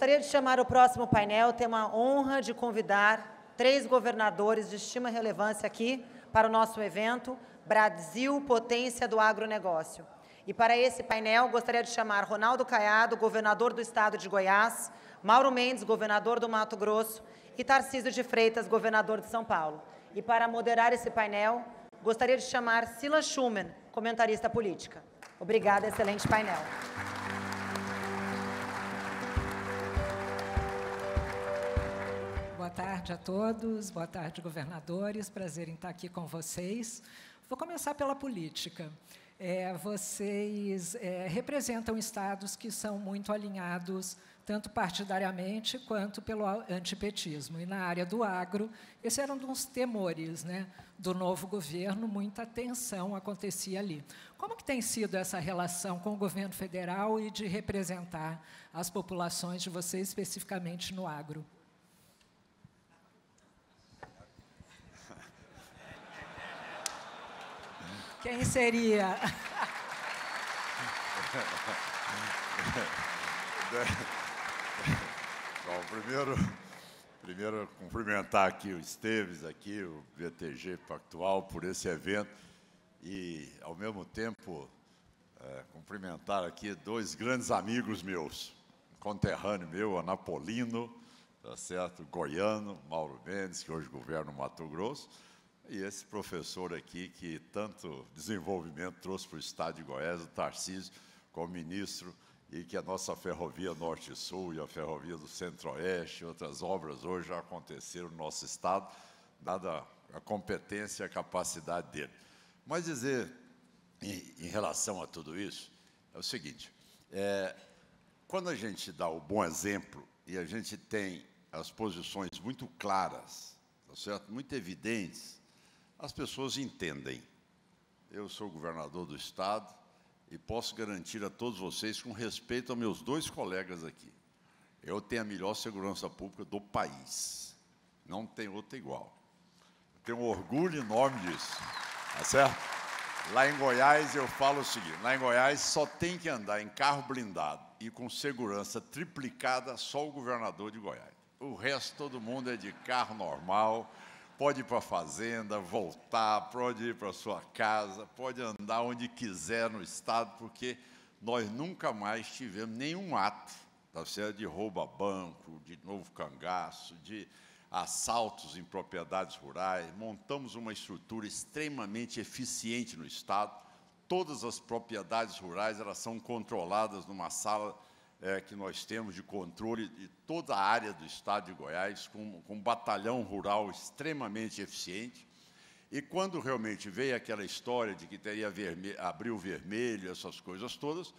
Gostaria de chamar o próximo painel, Tenho a honra de convidar três governadores de estima relevância aqui para o nosso evento Brasil Potência do Agronegócio. E para esse painel, gostaria de chamar Ronaldo Caiado, governador do estado de Goiás, Mauro Mendes, governador do Mato Grosso, e Tarcísio de Freitas, governador de São Paulo. E para moderar esse painel, gostaria de chamar Sila Schumann, comentarista política. Obrigada, excelente painel. boa tarde a todos, boa tarde, governadores. Prazer em estar aqui com vocês. Vou começar pela política. É, vocês é, representam estados que são muito alinhados, tanto partidariamente quanto pelo antipetismo. E na área do agro, esse era um dos temores né, do novo governo, muita tensão acontecia ali. Como que tem sido essa relação com o governo federal e de representar as populações de vocês especificamente no agro? Quem seria? Bom, primeiro, primeiro cumprimentar aqui o Esteves, aqui, o VTG Pactual, por esse evento e, ao mesmo tempo, é, cumprimentar aqui dois grandes amigos meus, um conterrâneo meu, Anapolino, tá certo? goiano, Mauro Mendes, que hoje governa o Mato Grosso, e esse professor aqui, que tanto desenvolvimento trouxe para o estado de Goiás, o Tarcísio, como ministro, e que a nossa ferrovia Norte-Sul e a ferrovia do Centro-Oeste, outras obras hoje já aconteceram no nosso estado, dada a competência e a capacidade dele. Mas dizer em, em relação a tudo isso é o seguinte: é, quando a gente dá o bom exemplo e a gente tem as posições muito claras, tá certo? muito evidentes, as pessoas entendem. Eu sou governador do Estado e posso garantir a todos vocês, com respeito aos meus dois colegas aqui, eu tenho a melhor segurança pública do país. Não tem outra igual. Eu tenho um orgulho enorme disso. Tá certo? Lá em Goiás, eu falo o seguinte: lá em Goiás só tem que andar em carro blindado e com segurança triplicada só o governador de Goiás. O resto, todo mundo é de carro normal, pode ir para a fazenda, voltar, pode ir para a sua casa, pode andar onde quiser no Estado, porque nós nunca mais tivemos nenhum ato tá certo? de rouba banco, de novo cangaço, de assaltos em propriedades rurais. Montamos uma estrutura extremamente eficiente no Estado. Todas as propriedades rurais elas são controladas numa sala é, que nós temos de controle de toda a área do Estado de Goiás, com, com um batalhão rural extremamente eficiente. E quando realmente veio aquela história de que teria verme abril vermelho, essas coisas todas,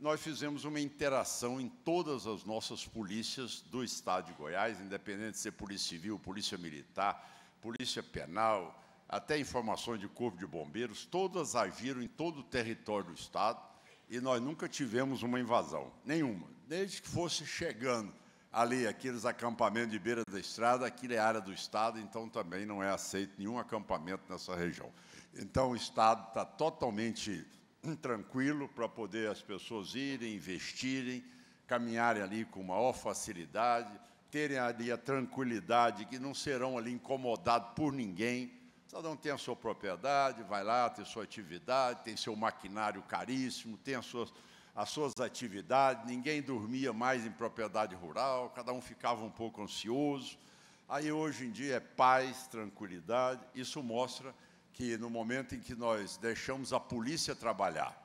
nós fizemos uma interação em todas as nossas polícias do Estado de Goiás, independente de ser polícia civil, polícia militar, polícia penal, até informações de corpo de bombeiros, todas agiram em todo o território do Estado e nós nunca tivemos uma invasão, nenhuma. Desde que fosse chegando ali, aqueles acampamentos de beira da estrada, aquilo é área do Estado, então também não é aceito nenhum acampamento nessa região. Então, o Estado está totalmente tranquilo para poder as pessoas irem, investirem, caminharem ali com maior facilidade, terem ali a tranquilidade, que não serão ali incomodados por ninguém, Cada um tem a sua propriedade, vai lá, tem sua atividade, tem seu maquinário caríssimo, tem as suas, as suas atividades, ninguém dormia mais em propriedade rural, cada um ficava um pouco ansioso. Aí hoje em dia é paz, tranquilidade. Isso mostra que no momento em que nós deixamos a polícia trabalhar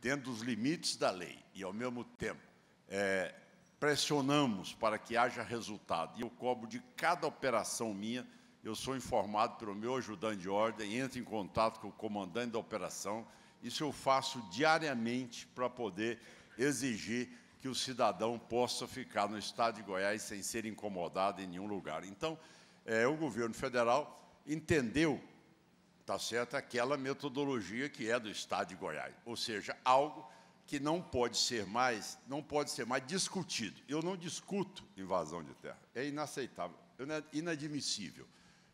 dentro dos limites da lei e ao mesmo tempo é, pressionamos para que haja resultado, e eu cobro de cada operação minha eu sou informado pelo meu ajudante de ordem, entro em contato com o comandante da operação. Isso eu faço diariamente para poder exigir que o cidadão possa ficar no estado de Goiás sem ser incomodado em nenhum lugar. Então, é, o governo federal entendeu, tá certo, aquela metodologia que é do estado de Goiás, ou seja, algo que não pode ser mais, não pode ser mais discutido. Eu não discuto invasão de terra. É inaceitável, é inadmissível.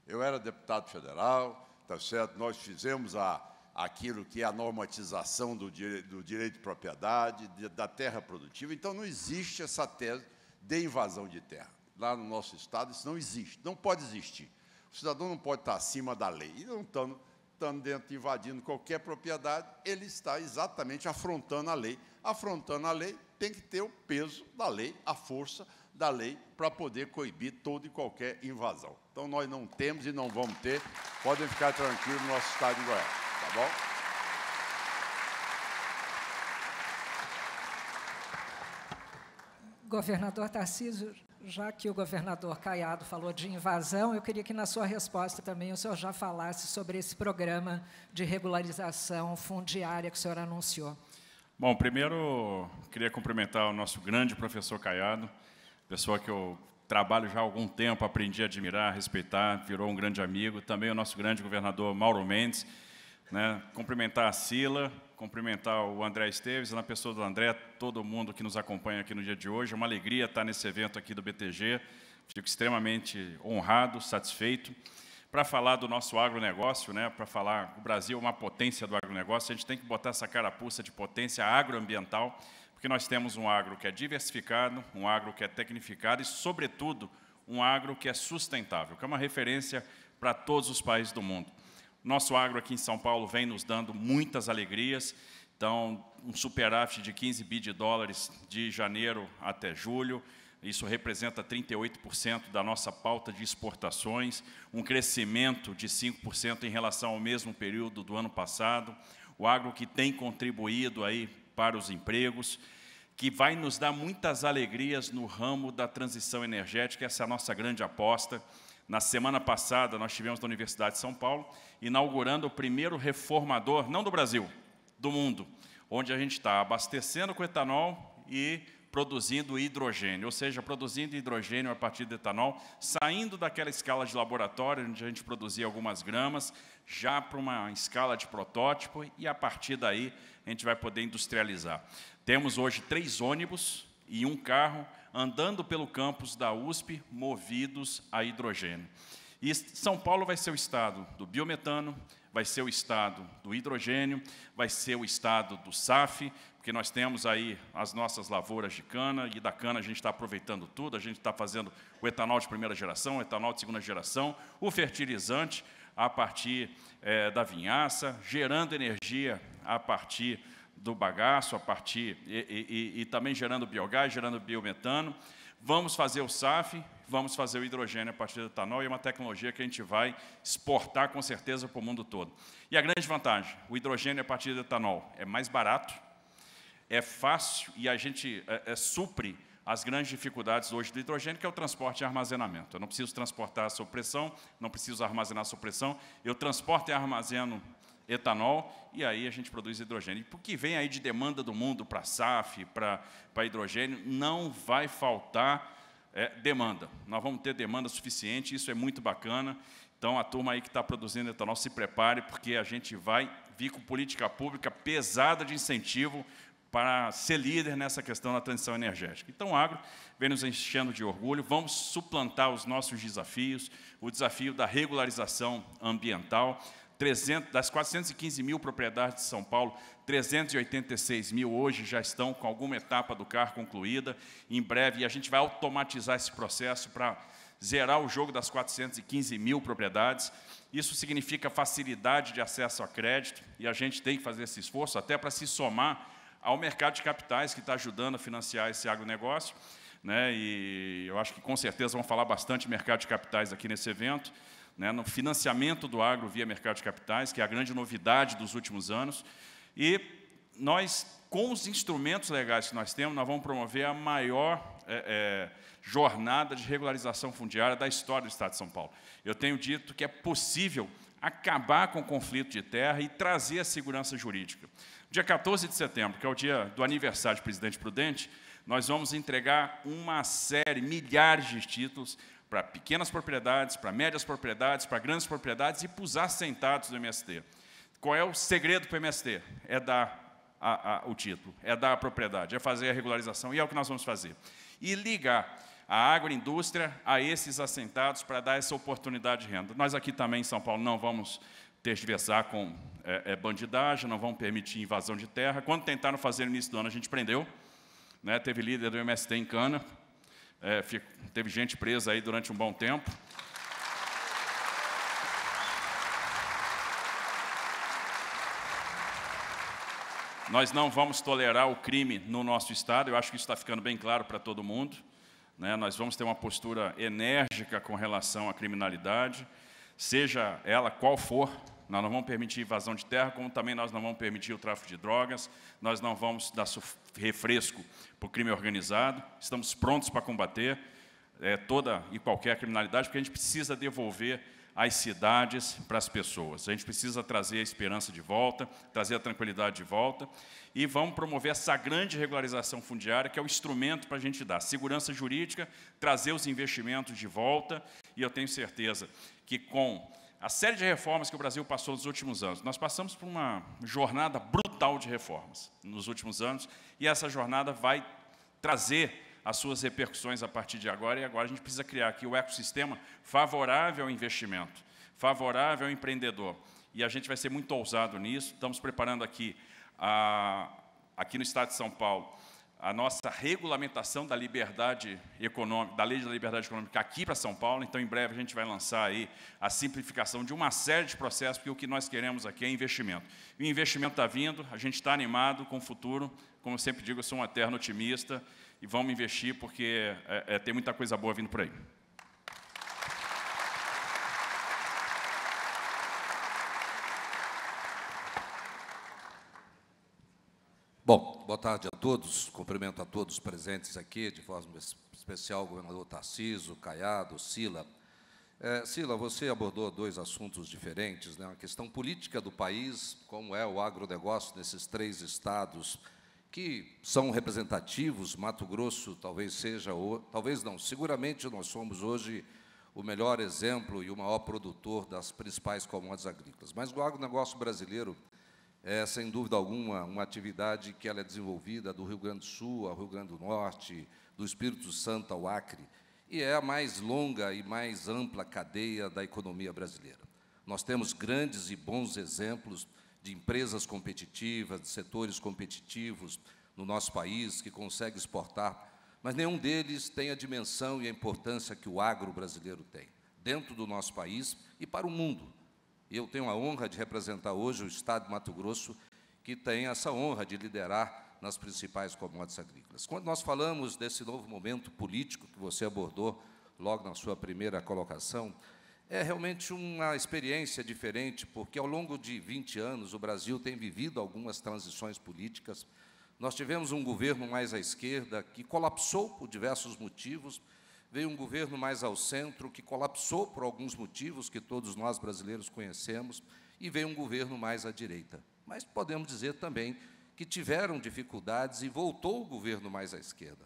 Eu era deputado federal, tá certo? Nós fizemos a, aquilo que é a normatização do, dire, do direito de propriedade, de, da terra produtiva. Então, não existe essa tese de invasão de terra. Lá no nosso Estado, isso não existe, não pode existir. O cidadão não pode estar acima da lei. E não estando, estando dentro, invadindo qualquer propriedade, ele está exatamente afrontando a lei. Afrontando a lei, tem que ter o peso da lei, a força, da lei para poder coibir toda e qualquer invasão. Então, nós não temos e não vamos ter. Podem ficar tranquilos no nosso estado de Goiás, tá bom? Governador Tarcísio, já que o governador Caiado falou de invasão, eu queria que na sua resposta também o senhor já falasse sobre esse programa de regularização fundiária que o senhor anunciou. Bom, primeiro queria cumprimentar o nosso grande professor Caiado, pessoa que eu trabalho já há algum tempo, aprendi a admirar, a respeitar, virou um grande amigo. Também o nosso grande governador Mauro Mendes. Né? Cumprimentar a Sila, cumprimentar o André Esteves, na pessoa do André, todo mundo que nos acompanha aqui no dia de hoje. É uma alegria estar nesse evento aqui do BTG. Fico extremamente honrado, satisfeito. Para falar do nosso agronegócio, né? para falar o Brasil é uma potência do agronegócio, a gente tem que botar essa carapuça de potência agroambiental porque nós temos um agro que é diversificado, um agro que é tecnificado e, sobretudo, um agro que é sustentável, que é uma referência para todos os países do mundo. Nosso agro aqui em São Paulo vem nos dando muitas alegrias, então, um superávit de 15 bi de dólares de janeiro até julho, isso representa 38% da nossa pauta de exportações, um crescimento de 5% em relação ao mesmo período do ano passado, o agro que tem contribuído aí para os empregos, que vai nos dar muitas alegrias no ramo da transição energética. Essa é a nossa grande aposta. Na semana passada, nós tivemos na Universidade de São Paulo inaugurando o primeiro reformador, não do Brasil, do mundo, onde a gente está abastecendo com etanol e produzindo hidrogênio, ou seja, produzindo hidrogênio a partir de etanol, saindo daquela escala de laboratório onde a gente produzia algumas gramas, já para uma escala de protótipo e a partir daí a gente vai poder industrializar. Temos hoje três ônibus e um carro andando pelo campus da USP movidos a hidrogênio. E São Paulo vai ser o estado do biometano, vai ser o estado do hidrogênio, vai ser o estado do SAF, porque nós temos aí as nossas lavouras de cana, e da cana a gente está aproveitando tudo, a gente está fazendo o etanol de primeira geração, o etanol de segunda geração, o fertilizante a partir é, da vinhaça, gerando energia a partir do bagaço a partir e, e, e também gerando biogás, gerando biometano. Vamos fazer o SAF, vamos fazer o hidrogênio a partir do etanol e é uma tecnologia que a gente vai exportar com certeza para o mundo todo. E a grande vantagem, o hidrogênio a partir do etanol é mais barato, é fácil e a gente é, é, supre as grandes dificuldades hoje do hidrogênio, que é o transporte e armazenamento. Eu não preciso transportar a supressão, não preciso armazenar a supressão, eu transporto e armazeno etanol, e aí a gente produz hidrogênio. E porque vem aí de demanda do mundo para SAF, para hidrogênio, não vai faltar é, demanda. Nós vamos ter demanda suficiente, isso é muito bacana. Então, a turma aí que está produzindo etanol, se prepare, porque a gente vai vir com política pública pesada de incentivo para ser líder nessa questão da transição energética. Então, o agro vem nos enchendo de orgulho, vamos suplantar os nossos desafios, o desafio da regularização ambiental, 300, das 415 mil propriedades de São Paulo, 386 mil hoje já estão com alguma etapa do car concluída. Em breve, a gente vai automatizar esse processo para zerar o jogo das 415 mil propriedades. Isso significa facilidade de acesso a crédito, e a gente tem que fazer esse esforço até para se somar ao mercado de capitais que está ajudando a financiar esse agronegócio. Né? E eu acho que com certeza vão falar bastante mercado de capitais aqui nesse evento né, no financiamento do agro via mercado de capitais, que é a grande novidade dos últimos anos. E nós, com os instrumentos legais que nós temos, nós vamos promover a maior é, é, jornada de regularização fundiária da história do Estado de São Paulo. Eu tenho dito que é possível acabar com o conflito de terra e trazer a segurança jurídica. Dia 14 de setembro, que é o dia do aniversário do presidente Prudente, nós vamos entregar uma série, milhares de títulos para pequenas propriedades, para médias propriedades, para grandes propriedades e para os assentados do MST. Qual é o segredo para o MST? É dar a, a, o título, é dar a propriedade, é fazer a regularização, e é o que nós vamos fazer. E ligar a agroindústria a esses assentados para dar essa oportunidade de renda. Nós aqui também em São Paulo não vamos tergiversar com é, é, bandidagem, não vamos permitir invasão de terra. Quando tentaram fazer no início do ano, a gente prendeu. Né, teve líder do MST em cana, é, fico, teve gente presa aí durante um bom tempo. Nós não vamos tolerar o crime no nosso Estado, eu acho que isso está ficando bem claro para todo mundo. Né? Nós vamos ter uma postura enérgica com relação à criminalidade, seja ela qual for, nós não vamos permitir invasão de terra, como também nós não vamos permitir o tráfico de drogas, nós não vamos dar refresco para o crime organizado, estamos prontos para combater é, toda e qualquer criminalidade, porque a gente precisa devolver as cidades para as pessoas. A gente precisa trazer a esperança de volta, trazer a tranquilidade de volta e vamos promover essa grande regularização fundiária, que é o instrumento para a gente dar segurança jurídica, trazer os investimentos de volta e eu tenho certeza que com a série de reformas que o Brasil passou nos últimos anos. Nós passamos por uma jornada brutal de reformas nos últimos anos, e essa jornada vai trazer as suas repercussões a partir de agora, e agora a gente precisa criar aqui o ecossistema favorável ao investimento, favorável ao empreendedor. E a gente vai ser muito ousado nisso, estamos preparando aqui, a, aqui no estado de São Paulo, a nossa regulamentação da liberdade econômica, da lei da liberdade econômica aqui para São Paulo. Então, em breve a gente vai lançar aí a simplificação de uma série de processos, porque o que nós queremos aqui é investimento. E o investimento está vindo, a gente está animado com o futuro. Como eu sempre digo, eu sou um eterno otimista e vamos investir porque é, é, tem muita coisa boa vindo por aí. Bom, boa tarde a todos. Cumprimento a todos presentes aqui, de forma especial o governador Tarciso, Caiado, Sila. É, Sila, você abordou dois assuntos diferentes, né? a questão política do país, como é o agronegócio nesses três estados que são representativos, Mato Grosso talvez seja, ou, talvez não, seguramente nós somos hoje o melhor exemplo e o maior produtor das principais commodities agrícolas. Mas o agronegócio brasileiro é, sem dúvida alguma, uma atividade que ela é desenvolvida do Rio Grande do Sul ao Rio Grande do Norte, do Espírito Santo ao Acre, e é a mais longa e mais ampla cadeia da economia brasileira. Nós temos grandes e bons exemplos de empresas competitivas, de setores competitivos no nosso país que conseguem exportar, mas nenhum deles tem a dimensão e a importância que o agro brasileiro tem dentro do nosso país e para o mundo. E eu tenho a honra de representar hoje o Estado de Mato Grosso, que tem essa honra de liderar nas principais commodities agrícolas. Quando nós falamos desse novo momento político que você abordou logo na sua primeira colocação, é realmente uma experiência diferente, porque ao longo de 20 anos o Brasil tem vivido algumas transições políticas. Nós tivemos um governo mais à esquerda que colapsou por diversos motivos, veio um governo mais ao centro, que colapsou por alguns motivos que todos nós brasileiros conhecemos, e veio um governo mais à direita. Mas podemos dizer também que tiveram dificuldades e voltou o governo mais à esquerda.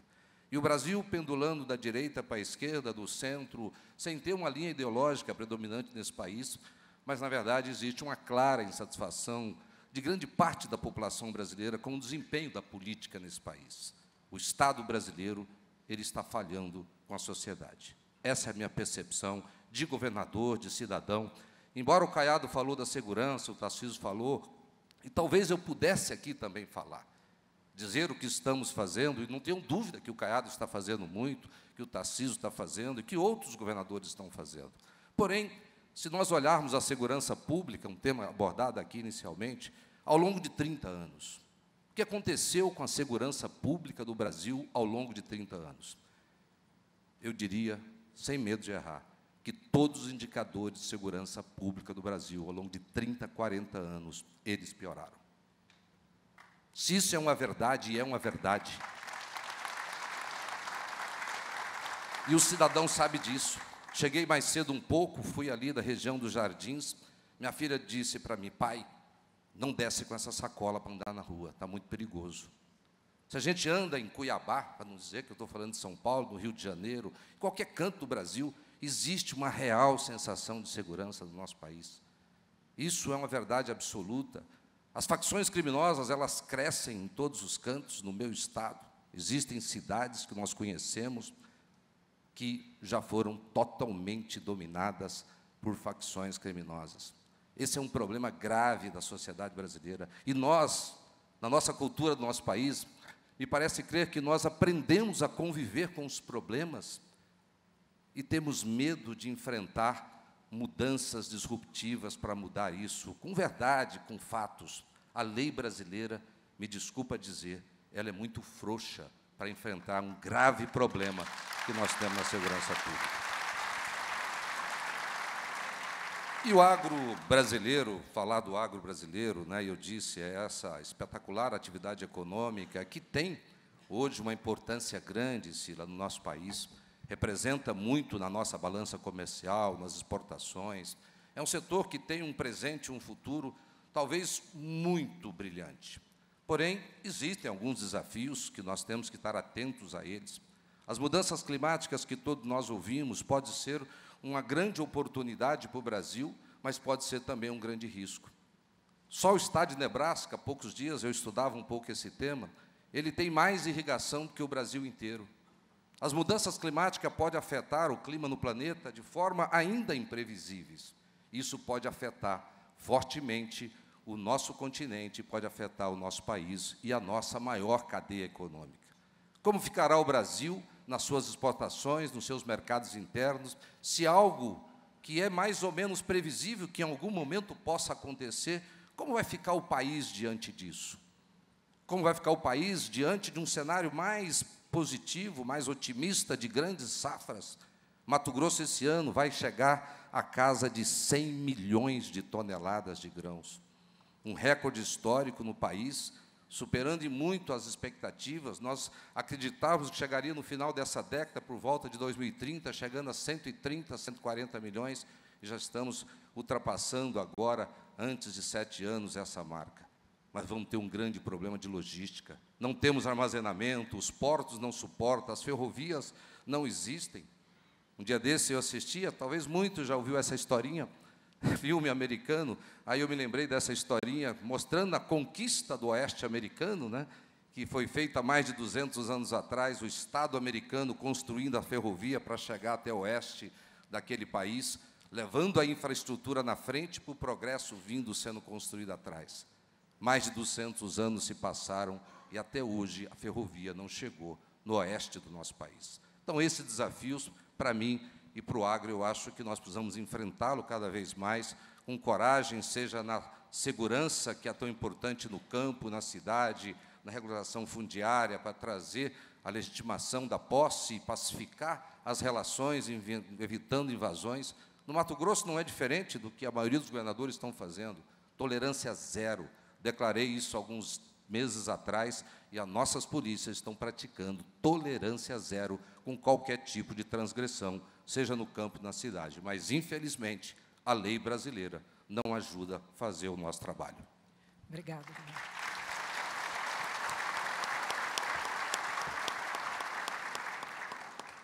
E o Brasil pendulando da direita para a esquerda, do centro, sem ter uma linha ideológica predominante nesse país, mas, na verdade, existe uma clara insatisfação de grande parte da população brasileira com o desempenho da política nesse país. O Estado brasileiro ele está falhando com a sociedade. Essa é a minha percepção de governador, de cidadão. Embora o Caiado falou da segurança, o Tarcísio falou, e talvez eu pudesse aqui também falar, dizer o que estamos fazendo, e não tenho dúvida que o Caiado está fazendo muito, que o Tarcísio está fazendo e que outros governadores estão fazendo. Porém, se nós olharmos a segurança pública, um tema abordado aqui inicialmente, ao longo de 30 anos, que aconteceu com a segurança pública do Brasil ao longo de 30 anos? Eu diria, sem medo de errar, que todos os indicadores de segurança pública do Brasil, ao longo de 30, 40 anos, eles pioraram. Se isso é uma verdade, é uma verdade. E o cidadão sabe disso. Cheguei mais cedo um pouco, fui ali da região dos Jardins. Minha filha disse para mim, pai, não desce com essa sacola para andar na rua, está muito perigoso. Se a gente anda em Cuiabá, para não dizer que eu estou falando de São Paulo, do Rio de Janeiro, em qualquer canto do Brasil, existe uma real sensação de segurança no nosso país. Isso é uma verdade absoluta. As facções criminosas, elas crescem em todos os cantos no meu estado. Existem cidades que nós conhecemos que já foram totalmente dominadas por facções criminosas. Esse é um problema grave da sociedade brasileira. E nós, na nossa cultura do nosso país, me parece crer que nós aprendemos a conviver com os problemas e temos medo de enfrentar mudanças disruptivas para mudar isso, com verdade, com fatos. A lei brasileira, me desculpa dizer, ela é muito frouxa para enfrentar um grave problema que nós temos na segurança pública. E o agro brasileiro, falar do agro brasileiro, né, eu disse, é essa espetacular atividade econômica que tem hoje uma importância grande, Sila, no nosso país, representa muito na nossa balança comercial, nas exportações. É um setor que tem um presente, um futuro, talvez muito brilhante. Porém, existem alguns desafios que nós temos que estar atentos a eles. As mudanças climáticas que todos nós ouvimos pode ser uma grande oportunidade para o Brasil, mas pode ser também um grande risco. Só o estado de Nebraska, há poucos dias eu estudava um pouco esse tema, ele tem mais irrigação que o Brasil inteiro. As mudanças climáticas podem afetar o clima no planeta de forma ainda imprevisíveis. Isso pode afetar fortemente o nosso continente, pode afetar o nosso país e a nossa maior cadeia econômica. Como ficará o Brasil nas suas exportações, nos seus mercados internos, se algo que é mais ou menos previsível que em algum momento possa acontecer, como vai ficar o país diante disso? Como vai ficar o país diante de um cenário mais positivo, mais otimista de grandes safras? Mato Grosso esse ano vai chegar à casa de 100 milhões de toneladas de grãos. Um recorde histórico no país superando e muito as expectativas. Nós acreditávamos que chegaria no final dessa década, por volta de 2030, chegando a 130, 140 milhões, e já estamos ultrapassando agora, antes de sete anos, essa marca. Mas vamos ter um grande problema de logística. Não temos armazenamento, os portos não suportam, as ferrovias não existem. Um dia desse eu assistia, talvez muitos já ouviu essa historinha, filme americano, aí eu me lembrei dessa historinha mostrando a conquista do oeste americano, né? que foi feita há mais de 200 anos atrás, o Estado americano construindo a ferrovia para chegar até o oeste daquele país, levando a infraestrutura na frente para o progresso vindo sendo construído atrás. Mais de 200 anos se passaram e até hoje a ferrovia não chegou no oeste do nosso país. Então, esses desafios, para mim, e para o agro, eu acho que nós precisamos enfrentá-lo cada vez mais com coragem, seja na segurança que é tão importante no campo, na cidade, na regulação fundiária, para trazer a legitimação da posse e pacificar as relações, evitando invasões. No Mato Grosso não é diferente do que a maioria dos governadores estão fazendo. Tolerância zero. Declarei isso alguns meses atrás e as nossas polícias estão praticando tolerância zero com qualquer tipo de transgressão seja no campo, na cidade. Mas, infelizmente, a lei brasileira não ajuda a fazer o nosso trabalho. Obrigada.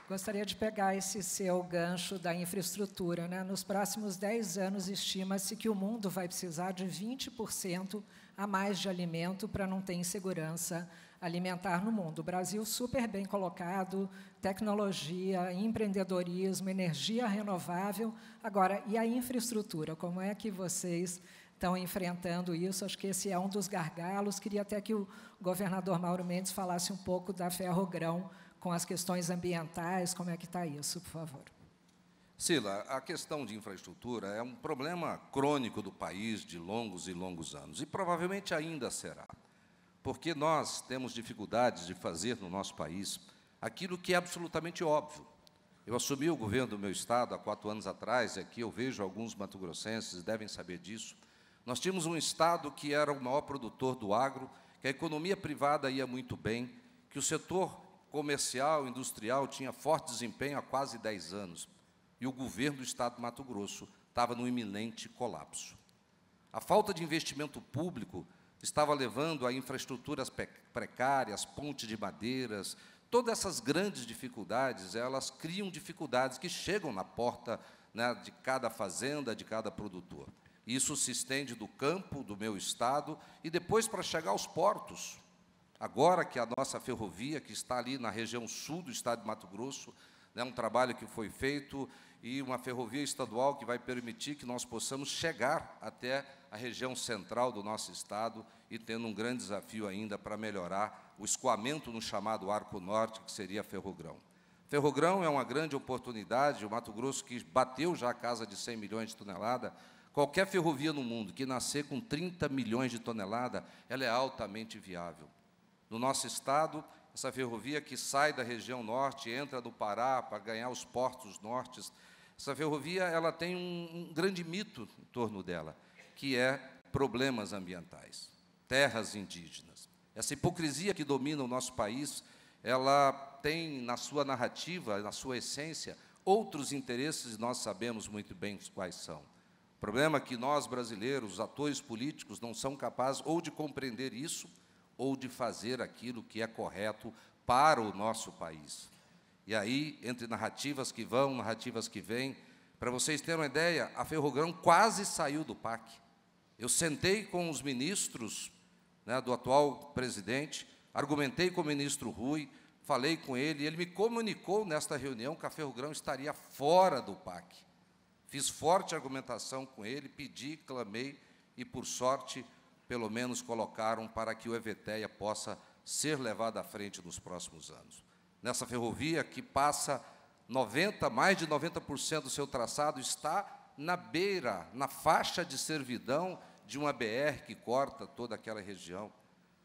Gostaria de pegar esse seu gancho da infraestrutura. Né? Nos próximos 10 anos, estima-se que o mundo vai precisar de 20% a mais de alimento para não ter insegurança alimentar alimentar no mundo. O Brasil super bem colocado, tecnologia, empreendedorismo, energia renovável. Agora, e a infraestrutura? Como é que vocês estão enfrentando isso? Acho que esse é um dos gargalos. Queria até que o governador Mauro Mendes falasse um pouco da ferrogrão com as questões ambientais. Como é que está isso, por favor? Sila, a questão de infraestrutura é um problema crônico do país de longos e longos anos, e provavelmente ainda será porque nós temos dificuldades de fazer no nosso país aquilo que é absolutamente óbvio. Eu assumi o governo do meu estado há quatro anos atrás, e aqui eu vejo alguns matogrossenses devem saber disso. Nós tínhamos um estado que era o maior produtor do agro, que a economia privada ia muito bem, que o setor comercial, industrial tinha forte desempenho há quase 10 anos, e o governo do estado de Mato Grosso estava no iminente colapso. A falta de investimento público estava levando a infraestruturas precárias, pontes de madeiras, todas essas grandes dificuldades, elas criam dificuldades que chegam na porta né, de cada fazenda, de cada produtor. Isso se estende do campo, do meu estado, e depois para chegar aos portos. Agora que a nossa ferrovia, que está ali na região sul do estado de Mato Grosso, né, um trabalho que foi feito e uma ferrovia estadual que vai permitir que nós possamos chegar até a região central do nosso estado e tendo um grande desafio ainda para melhorar o escoamento no chamado Arco Norte, que seria Ferrogrão. Ferrogrão é uma grande oportunidade, o Mato Grosso que bateu já a casa de 100 milhões de toneladas, qualquer ferrovia no mundo que nascer com 30 milhões de toneladas, ela é altamente viável. No nosso estado, essa ferrovia que sai da região norte, entra do Pará para ganhar os portos nortes, essa ferrovia ela tem um, um grande mito em torno dela, que é problemas ambientais, terras indígenas. Essa hipocrisia que domina o nosso país, ela tem na sua narrativa, na sua essência, outros interesses, nós sabemos muito bem quais são. O problema é que nós, brasileiros, os atores políticos, não são capazes ou de compreender isso, ou de fazer aquilo que é correto para o nosso país. E aí, entre narrativas que vão, narrativas que vêm, para vocês terem uma ideia, a Ferrogrão quase saiu do PAC. Eu sentei com os ministros né, do atual presidente, argumentei com o ministro Rui, falei com ele, ele me comunicou nesta reunião que a Ferrogrão estaria fora do PAC. Fiz forte argumentação com ele, pedi, clamei e, por sorte, pelo menos colocaram para que o EVTEA possa ser levado à frente nos próximos anos nessa ferrovia que passa 90, mais de 90% do seu traçado está na beira, na faixa de servidão de uma BR que corta toda aquela região.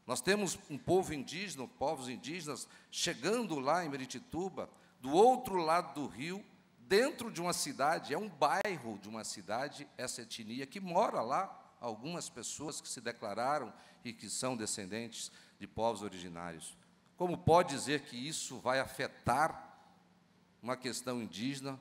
Nós temos um povo indígena, povos indígenas, chegando lá em Meritituba, do outro lado do rio, dentro de uma cidade, é um bairro de uma cidade, essa etnia que mora lá, algumas pessoas que se declararam e que são descendentes de povos originários. Como pode dizer que isso vai afetar uma questão indígena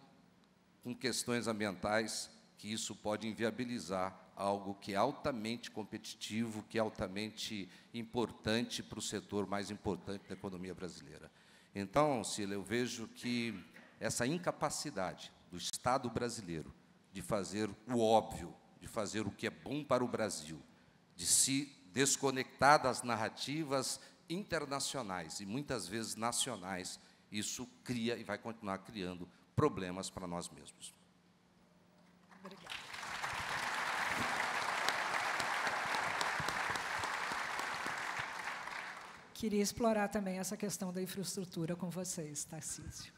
com questões ambientais, que isso pode inviabilizar algo que é altamente competitivo, que é altamente importante para o setor mais importante da economia brasileira? Então, Sila, eu vejo que essa incapacidade do Estado brasileiro de fazer o óbvio, de fazer o que é bom para o Brasil, de se desconectar das narrativas internacionais e muitas vezes nacionais, isso cria e vai continuar criando problemas para nós mesmos. Obrigada. Queria explorar também essa questão da infraestrutura com vocês, Tarcísio.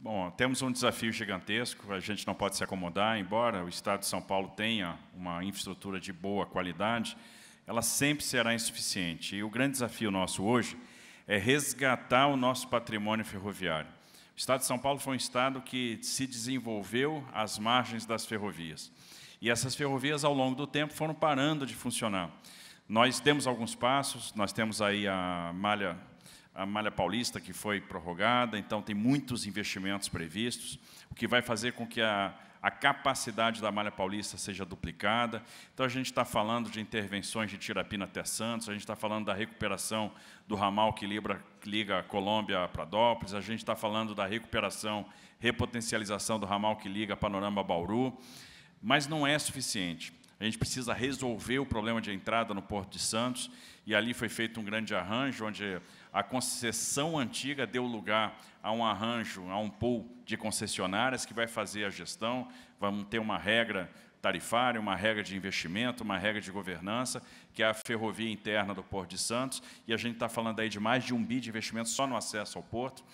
Bom, temos um desafio gigantesco, a gente não pode se acomodar, embora o Estado de São Paulo tenha uma infraestrutura de boa qualidade, ela sempre será insuficiente. E o grande desafio nosso hoje é resgatar o nosso patrimônio ferroviário. O estado de São Paulo foi um estado que se desenvolveu às margens das ferrovias. E essas ferrovias, ao longo do tempo, foram parando de funcionar. Nós demos alguns passos, nós temos aí a malha, a malha paulista que foi prorrogada, então tem muitos investimentos previstos, o que vai fazer com que a, a capacidade da Malha Paulista seja duplicada. Então, a gente está falando de intervenções de Tirapina até Santos, a gente está falando da recuperação do ramal que libra, liga a Colômbia a Pradópolis, a gente está falando da recuperação, repotencialização do ramal que liga Panorama Bauru, mas não é suficiente. A gente precisa resolver o problema de entrada no Porto de Santos, e ali foi feito um grande arranjo, onde a concessão antiga deu lugar a um arranjo, a um pool de concessionárias que vai fazer a gestão, vamos ter uma regra tarifária, uma regra de investimento, uma regra de governança, que é a ferrovia interna do Porto de Santos, e a gente está falando aí de mais de um bi de investimento só no acesso ao porto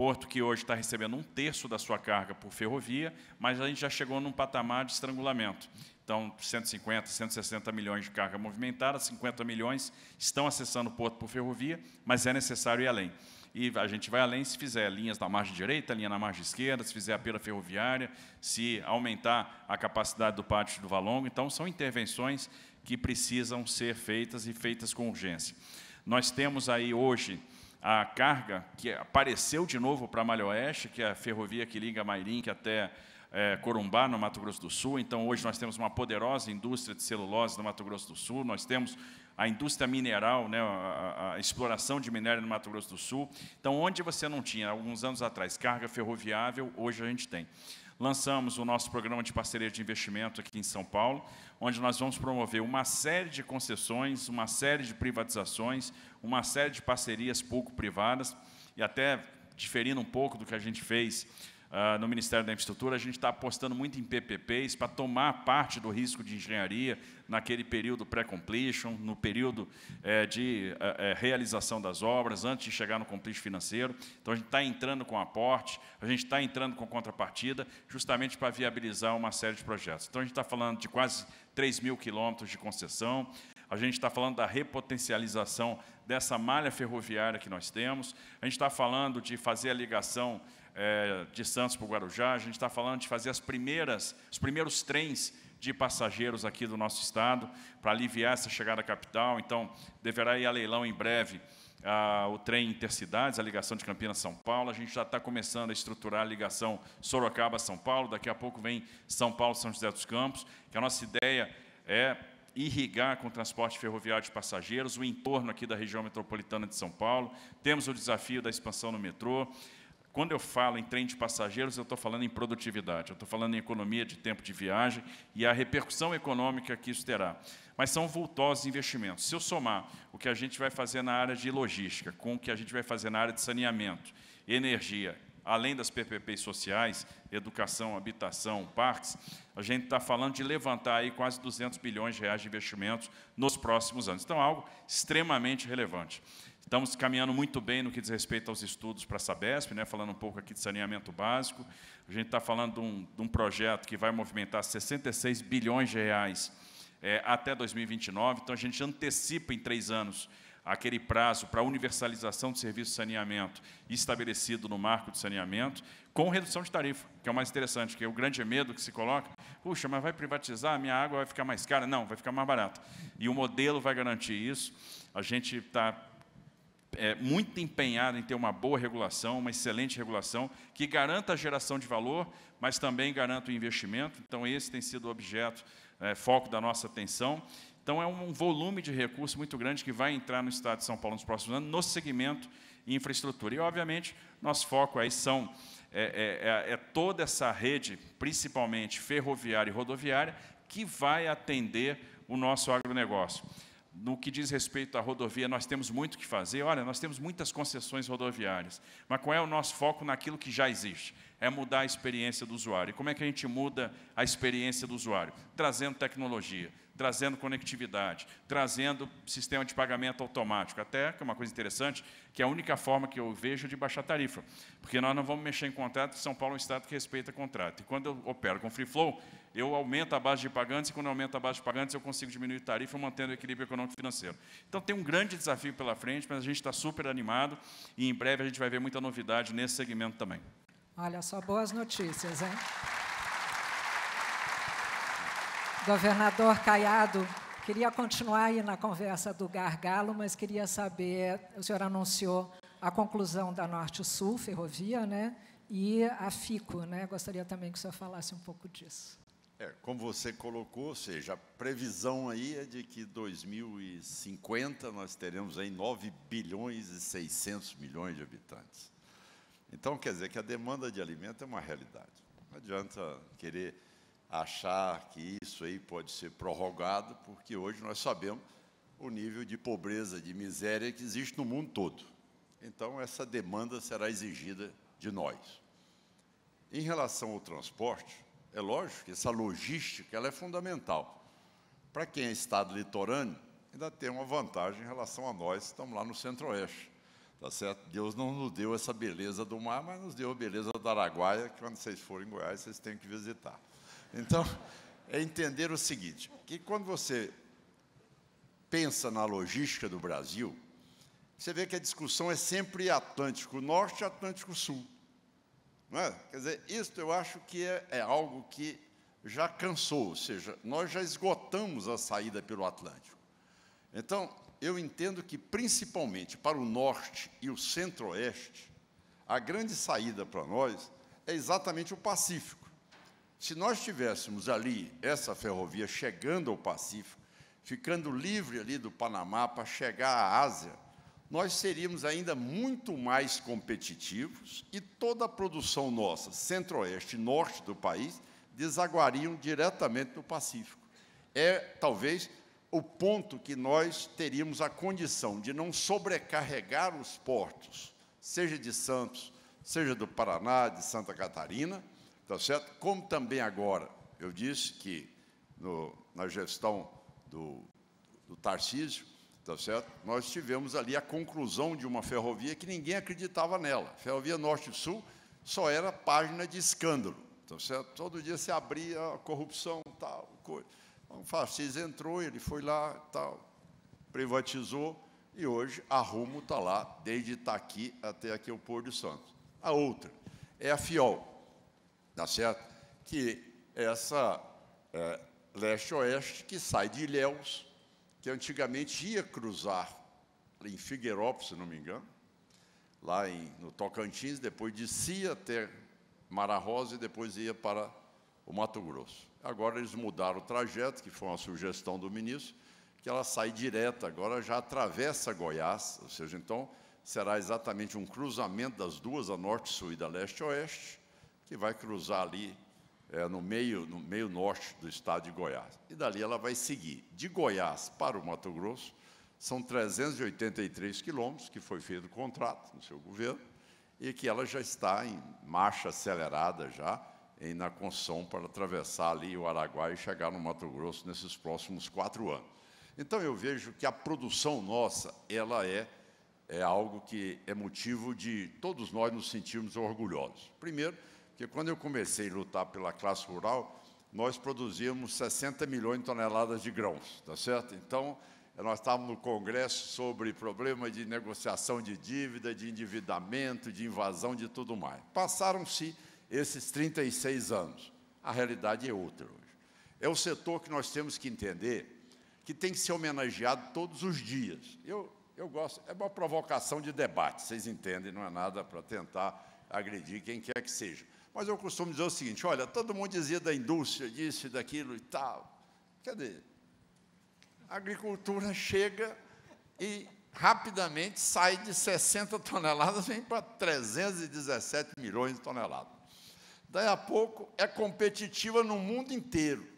porto que hoje está recebendo um terço da sua carga por ferrovia, mas a gente já chegou num patamar de estrangulamento. Então, 150, 160 milhões de carga movimentada, 50 milhões estão acessando o porto por ferrovia, mas é necessário ir além. E a gente vai além se fizer linhas na margem direita, linha na margem esquerda, se fizer a pela ferroviária, se aumentar a capacidade do pátio do Valongo. Então, são intervenções que precisam ser feitas e feitas com urgência. Nós temos aí hoje a carga que apareceu de novo para a Malha Oeste, que é a ferrovia que liga Mairinque até é, Corumbá, no Mato Grosso do Sul. Então, hoje nós temos uma poderosa indústria de celulose no Mato Grosso do Sul, nós temos a indústria mineral, né, a, a, exploração de minério no Mato Grosso do Sul. Então, onde você não tinha, alguns anos atrás, carga ferroviável, hoje a gente tem lançamos o nosso programa de parceria de investimento aqui em São Paulo, onde nós vamos promover uma série de concessões, uma série de privatizações, uma série de parcerias pouco-privadas, e até diferindo um pouco do que a gente fez Uh, no Ministério da Infraestrutura, a gente está apostando muito em PPPs para tomar parte do risco de engenharia, naquele período pré-completion, no período é, de é, é, realização das obras, antes de chegar no completion financeiro. Então, a gente está entrando com aporte, a gente está entrando com contrapartida, justamente para viabilizar uma série de projetos. Então, a gente está falando de quase 3 mil quilômetros de concessão, a gente está falando da repotencialização dessa malha ferroviária que nós temos, a gente está falando de fazer a ligação é, de Santos para o Guarujá, a gente está falando de fazer as primeiras, os primeiros trens de passageiros aqui do nosso estado, para aliviar essa chegada à capital. Então, deverá ir a leilão em breve ah, o trem Intercidades, a ligação de Campinas-São Paulo. A gente já está começando a estruturar a ligação Sorocaba-São Paulo. Daqui a pouco vem São Paulo-São José dos Campos, que a nossa ideia é irrigar com transporte ferroviário de passageiros o entorno aqui da região metropolitana de São Paulo. Temos o desafio da expansão no metrô. Quando eu falo em trem de passageiros, eu estou falando em produtividade, eu estou falando em economia de tempo de viagem e a repercussão econômica que isso terá. Mas são vultosos investimentos. Se eu somar o que a gente vai fazer na área de logística com o que a gente vai fazer na área de saneamento, energia, além das PPPs sociais, educação, habitação, parques, a gente está falando de levantar aí quase 200 bilhões de reais de investimentos nos próximos anos. Então, algo extremamente relevante. Estamos caminhando muito bem no que diz respeito aos estudos para a Sabesp, né, falando um pouco aqui de saneamento básico. A gente está falando de um, de um, projeto que vai movimentar 66 bilhões de reais é, até 2029, então a gente antecipa em três anos aquele prazo para a universalização do serviço de saneamento estabelecido no marco de saneamento, com redução de tarifa, que é o mais interessante, que é o grande medo que se coloca, puxa, mas vai privatizar, a minha água vai ficar mais cara? Não, vai ficar mais barata. E o modelo vai garantir isso. A gente está é, muito empenhado em ter uma boa regulação, uma excelente regulação, que garanta a geração de valor, mas também garanta o investimento. Então, esse tem sido o objeto, é, foco da nossa atenção. Então, é um volume de recurso muito grande que vai entrar no Estado de São Paulo nos próximos anos, no segmento infraestrutura. E, obviamente, nosso foco aí são é, é, é, é toda essa rede, principalmente ferroviária e rodoviária, que vai atender o nosso agronegócio no que diz respeito à rodovia, nós temos muito que fazer. Olha, nós temos muitas concessões rodoviárias, mas qual é o nosso foco naquilo que já existe? É mudar a experiência do usuário. E como é que a gente muda a experiência do usuário? Trazendo tecnologia, trazendo conectividade, trazendo sistema de pagamento automático. Até, que é uma coisa interessante, que é a única forma que eu vejo de baixar tarifa, porque nós não vamos mexer em contrato, São Paulo é um Estado que respeita contrato. E quando eu opero com free flow, eu aumento a base de pagantes, e quando eu aumento a base de pagantes, eu consigo diminuir tarifa, mantendo o equilíbrio econômico financeiro. Então, tem um grande desafio pela frente, mas a gente está super animado, e em breve a gente vai ver muita novidade nesse segmento também. Olha só, boas notícias, hein? Governador Caiado, queria continuar aí na conversa do gargalo, mas queria saber, o senhor anunciou a conclusão da Norte-Sul Ferrovia, né? E a FICO, né? Gostaria também que o senhor falasse um pouco disso. É, como você colocou, ou seja, a previsão aí é de que 2050 nós teremos aí 9 bilhões e 600 milhões de habitantes. Então, quer dizer que a demanda de alimento é uma realidade. Não adianta querer achar que isso aí pode ser prorrogado, porque hoje nós sabemos o nível de pobreza, de miséria que existe no mundo todo. Então, essa demanda será exigida de nós. Em relação ao transporte, é lógico que essa logística ela é fundamental. Para quem é estado litorâneo, ainda tem uma vantagem em relação a nós que estamos lá no centro-oeste. Tá certo? Deus não nos deu essa beleza do mar, mas nos deu a beleza do Araguaia, que quando vocês forem em Goiás, vocês têm que visitar. Então, é entender o seguinte, que quando você pensa na logística do Brasil, você vê que a discussão é sempre Atlântico Norte e Atlântico Sul. É? Quer dizer, isto eu acho que é, é algo que já cansou, ou seja, nós já esgotamos a saída pelo Atlântico. Então, eu entendo que, principalmente para o Norte e o Centro-Oeste, a grande saída para nós é exatamente o Pacífico. Se nós tivéssemos ali essa ferrovia chegando ao Pacífico, ficando livre ali do Panamá para chegar à Ásia, nós seríamos ainda muito mais competitivos e toda a produção nossa, centro-oeste e norte do país, desaguariam diretamente no Pacífico. É talvez o ponto que nós teríamos a condição de não sobrecarregar os portos, seja de Santos, seja do Paraná, de Santa Catarina, Tá certo? Como também agora, eu disse que no, na gestão do, do Tarcísio, tá certo? nós tivemos ali a conclusão de uma ferrovia que ninguém acreditava nela. Ferrovia Norte-Sul só era página de escândalo. Tá certo? Todo dia se abria a corrupção, tal, coisa. Então, o Tarcísio entrou, ele foi lá, tal, privatizou, e hoje a Rumo está lá, desde Itaqui até aqui o Pôr de Santos. A outra é a FIOL, tá certo? que essa é, leste-oeste que sai de Ilhéus, que antigamente ia cruzar em Figueirópolis, se não me engano, lá em, no Tocantins, depois descia até Mara Rosa e depois ia para o Mato Grosso. Agora eles mudaram o trajeto, que foi uma sugestão do ministro, que ela sai direta, agora já atravessa Goiás, ou seja, então será exatamente um cruzamento das duas, a norte-sul e da leste-oeste, que vai cruzar ali é, no, meio, no meio norte do estado de Goiás. E dali ela vai seguir. De Goiás para o Mato Grosso, são 383 quilômetros, que foi feito o contrato no seu governo, e que ela já está em marcha acelerada já, em, na construção para atravessar ali o Araguaia e chegar no Mato Grosso nesses próximos quatro anos. Então, eu vejo que a produção nossa, ela é, é algo que é motivo de todos nós nos sentirmos orgulhosos. Primeiro, porque quando eu comecei a lutar pela classe rural, nós produzíamos 60 milhões de toneladas de grãos, tá certo? Então, nós estávamos no congresso sobre problema de negociação de dívida, de endividamento, de invasão, de tudo mais. Passaram-se esses 36 anos. A realidade é outra hoje. É o setor que nós temos que entender que tem que ser homenageado todos os dias. Eu, eu gosto, é uma provocação de debate, vocês entendem, não é nada para tentar agredir quem quer que seja. Mas eu costumo dizer o seguinte: olha, todo mundo dizia da indústria, disso, daquilo e tal. Cadê? A agricultura chega e rapidamente sai de 60 toneladas, vem para 317 milhões de toneladas. Daí a pouco é competitiva no mundo inteiro.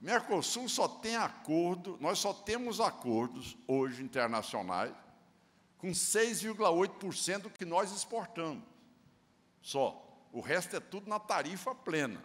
Mercosul só tem acordo, nós só temos acordos hoje internacionais com 6,8% do que nós exportamos. Só. O resto é tudo na tarifa plena.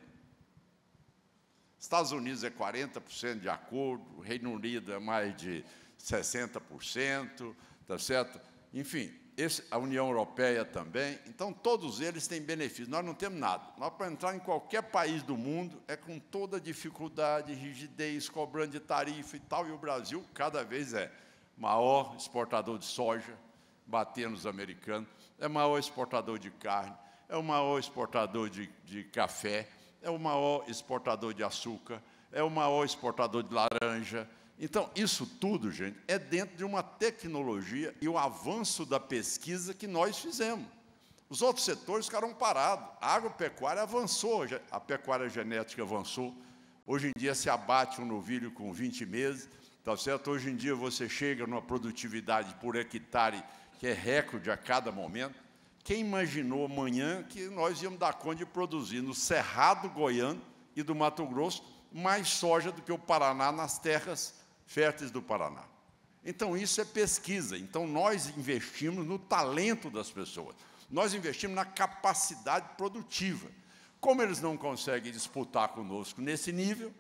Estados Unidos é 40% de acordo, Reino Unido é mais de 60%, tá certo? Enfim, esse, a União Europeia também. Então, todos eles têm benefícios. Nós não temos nada. Nós, para entrar em qualquer país do mundo, é com toda dificuldade, rigidez, cobrando de tarifa e tal. E o Brasil, cada vez, é maior exportador de soja, batendo os americanos, é maior exportador de carne, é o maior exportador de, de café, é o maior exportador de açúcar, é o maior exportador de laranja. Então, isso tudo, gente, é dentro de uma tecnologia e o avanço da pesquisa que nós fizemos. Os outros setores ficaram parados. A agropecuária avançou, a pecuária genética avançou. Hoje em dia se abate um novilho com 20 meses, tá certo? Hoje em dia você chega numa produtividade por hectare que é recorde a cada momento. Quem imaginou amanhã que nós íamos dar conta de produzir no Cerrado Goiano e do Mato Grosso mais soja do que o Paraná nas terras férteis do Paraná? Então, isso é pesquisa. Então, nós investimos no talento das pessoas. Nós investimos na capacidade produtiva. Como eles não conseguem disputar conosco nesse nível,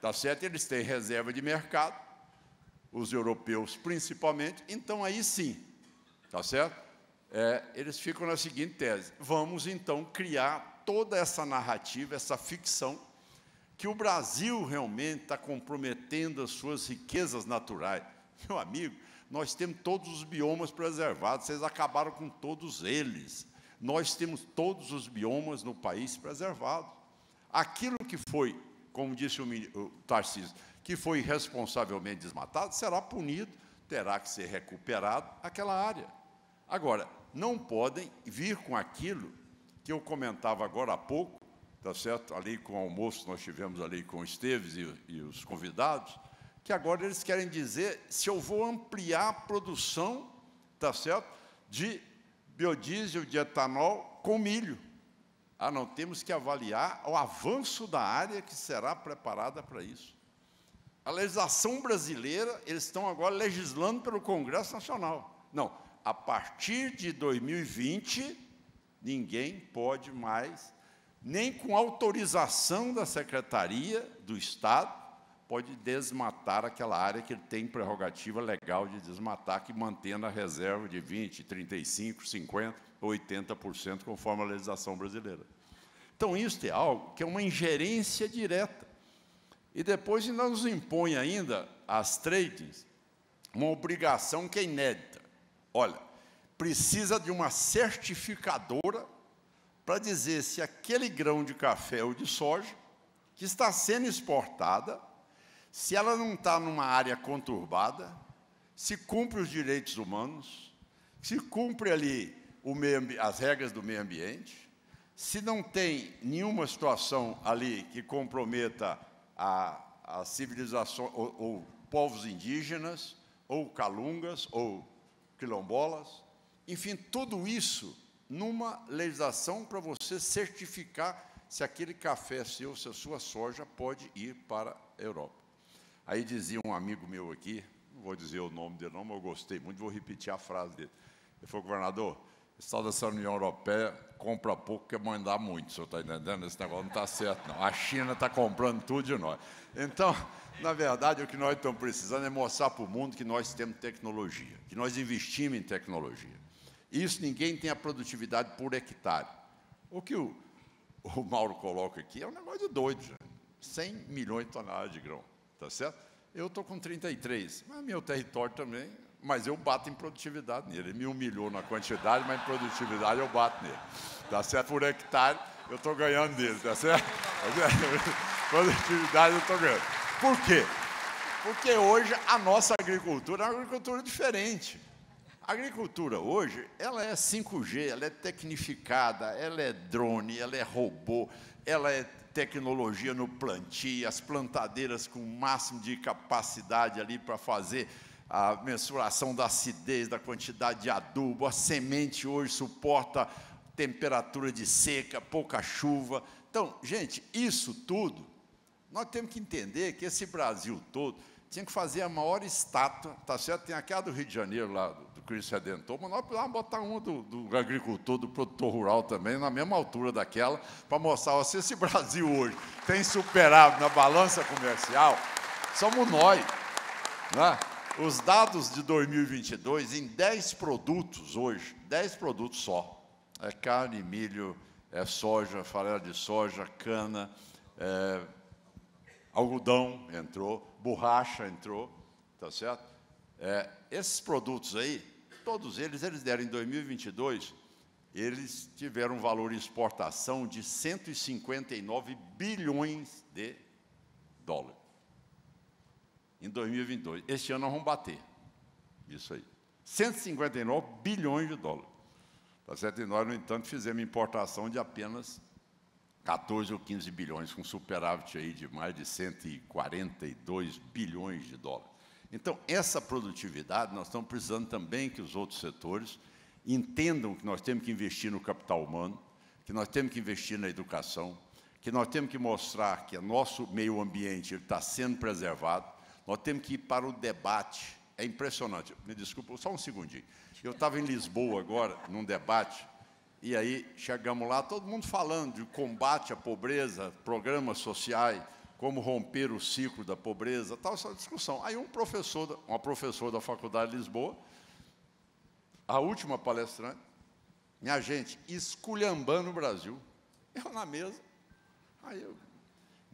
tá certo? Eles têm reserva de mercado, os europeus principalmente. Então aí sim, tá certo? é, eles ficam na seguinte tese: vamos então criar toda essa narrativa, essa ficção, que o Brasil realmente está comprometendo as suas riquezas naturais. Meu amigo, nós temos todos os biomas preservados, vocês acabaram com todos eles. Nós temos todos os biomas no país preservados. Aquilo que foi, como disse o, o Tarcísio, que foi irresponsavelmente desmatado, será punido, terá que ser recuperado aquela área. Agora, não podem vir com aquilo que eu comentava agora há pouco, tá certo? Ali com o almoço nós tivemos ali com o Esteves e, e os convidados, que agora eles querem dizer se eu vou ampliar a produção, tá certo? De biodiesel, de etanol com milho. Ah, não, temos que avaliar o avanço da área que será preparada para isso. A legislação brasileira, eles estão agora legislando pelo Congresso Nacional. Não, a partir de 2020, ninguém pode mais, nem com autorização da Secretaria do Estado, pode desmatar aquela área que ele tem prerrogativa legal de desmatar, que mantendo a reserva de 20, 35, 50, 80%, conforme a legislação brasileira. Então, isso é algo que é uma ingerência direta. E depois ainda nos impõe ainda, às tradings, uma obrigação que é inédita. Olha, precisa de uma certificadora para dizer se aquele grão de café ou de soja que está sendo exportada, se ela não está numa área conturbada, se cumpre os direitos humanos, se cumpre ali meio, as regras do meio ambiente, se não tem nenhuma situação ali que comprometa a, a civilização ou, ou povos indígenas, ou calungas, ou quilombolas, enfim, tudo isso numa legislação para você certificar se aquele café seu, se a sua soja pode ir para a Europa. Aí dizia um amigo meu aqui, não vou dizer o nome dele não, mas eu gostei muito, vou repetir a frase dele. Ele falou, governador, Estado dessa União Europeia, compra pouco, quer mandar muito, o senhor está entendendo? Esse negócio não está certo, não. A China está comprando tudo de nós. Então, na verdade, o que nós estamos precisando é mostrar para o mundo que nós temos tecnologia, que nós investimos em tecnologia. Isso ninguém tem a produtividade por hectare. O que o, o Mauro coloca aqui é um negócio doido, gente. 100 milhões de toneladas de grão, está certo? Eu estou com 33, mas meu território também mas eu bato em produtividade nele. Ele me humilhou na quantidade, mas em produtividade eu bato nele. Tá certo? Por hectare, eu estou ganhando dele, tá certo? produtividade eu estou ganhando. Por quê? Porque hoje a nossa agricultura é uma agricultura diferente. A agricultura hoje, ela é 5G, ela é tecnificada, ela é drone, ela é robô, ela é tecnologia no plantio, as plantadeiras com o máximo de capacidade ali para fazer a mensuração da acidez, da quantidade de adubo, a semente hoje suporta temperatura de seca, pouca chuva. Então, gente, isso tudo, nós temos que entender que esse Brasil todo tinha que fazer a maior estátua, tá certo? Tem aquela do Rio de Janeiro lá, do, do Cristo Redentor, mas nós vamos botar uma do, do, agricultor, do produtor rural também, na mesma altura daquela, para mostrar, se esse Brasil hoje tem superado na balança comercial, somos nós, né? Os dados de 2022, em 10 produtos hoje, 10 produtos só, é carne, milho, é soja, farinha de soja, cana, é, algodão entrou, borracha entrou, tá certo? É, esses produtos aí, todos eles, eles deram em 2022, eles tiveram um valor de exportação de 159 bilhões de dólares em 2022. Este ano nós vamos bater. Isso aí. 159 bilhões de dólares. Tá certo? E nós, no entanto, fizemos importação de apenas 14 ou 15 bilhões, com superávit aí de mais de 142 bilhões de dólares. Então, essa produtividade, nós estamos precisando também que os outros setores entendam que nós temos que investir no capital humano, que nós temos que investir na educação, que nós temos que mostrar que o nosso meio ambiente está sendo preservado, nós temos que ir para o debate. É impressionante. Me desculpa, só um segundinho. Eu estava em Lisboa agora, num debate, e aí chegamos lá, todo mundo falando de combate à pobreza, programas sociais, como romper o ciclo da pobreza, tal, essa discussão. Aí um professor, uma professora da Faculdade de Lisboa, a última palestrante, minha gente, esculhambando o Brasil. Eu na mesa. Aí eu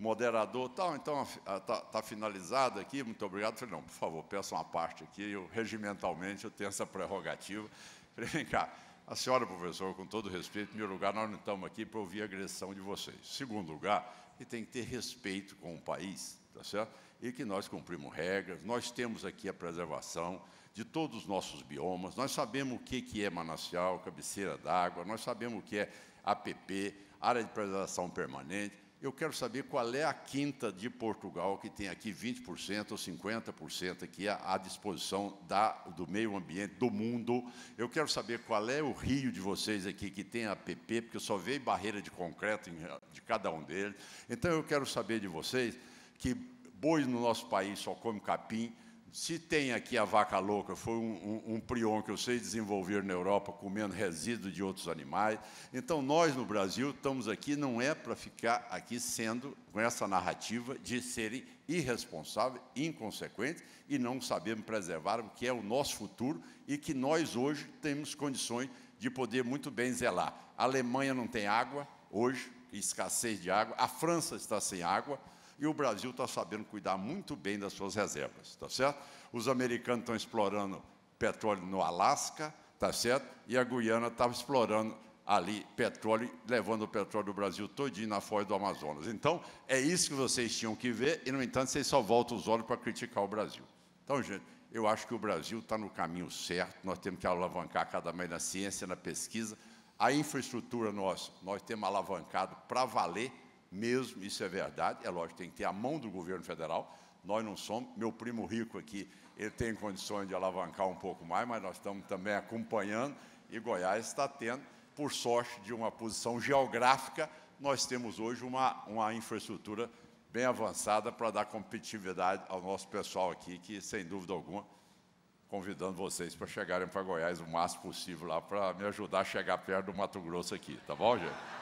moderador, tal, então está tá finalizado aqui, muito obrigado. Eu falei, não, por favor, peça uma parte aqui, eu regimentalmente eu tenho essa prerrogativa. Eu falei, vem cá, a senhora, professor, com todo respeito, em primeiro lugar, nós não estamos aqui para ouvir agressão de vocês. Em segundo lugar, e tem que ter respeito com o país, tá certo? E que nós cumprimos regras, nós temos aqui a preservação de todos os nossos biomas, nós sabemos o que, que é manancial, cabeceira d'água, nós sabemos o que é APP, área de preservação permanente, eu quero saber qual é a quinta de Portugal que tem aqui 20% ou 50% aqui à, disposição da, do meio ambiente, do mundo. Eu quero saber qual é o rio de vocês aqui que tem APP, porque eu só vejo barreira de concreto em, de cada um deles. Então, eu quero saber de vocês que boi no nosso país só come capim, se tem aqui a vaca louca, foi um, um, um prion que eu sei desenvolver na Europa, comendo resíduo de outros animais. Então, nós no Brasil estamos aqui, não é para ficar aqui sendo com essa narrativa de serem irresponsáveis, inconsequentes e não sabermos preservar o que é o nosso futuro e que nós hoje temos condições de poder muito bem zelar. A Alemanha não tem água hoje, escassez de água, a França está sem água e o Brasil está sabendo cuidar muito bem das suas reservas, está certo? Os americanos estão explorando petróleo no Alasca, está certo? E a Guiana está explorando ali petróleo, levando o petróleo do Brasil todinho na foz do Amazonas. Então, é isso que vocês tinham que ver, e, no entanto, vocês só voltam os olhos para criticar o Brasil. Então, gente, eu acho que o Brasil está no caminho certo, nós temos que alavancar cada vez na ciência, na pesquisa, a infraestrutura nossa, nós temos alavancado para valer, mesmo, isso é verdade, é lógico, tem que ter a mão do governo federal, nós não somos, meu primo rico aqui, ele tem condições de alavancar um pouco mais, mas nós estamos também acompanhando, e Goiás está tendo, por sorte de uma posição geográfica, nós temos hoje uma, uma infraestrutura bem avançada para dar competitividade ao nosso pessoal aqui, que, sem dúvida alguma, convidando vocês para chegarem para Goiás o máximo possível lá, para me ajudar a chegar perto do Mato Grosso aqui, tá bom, gente?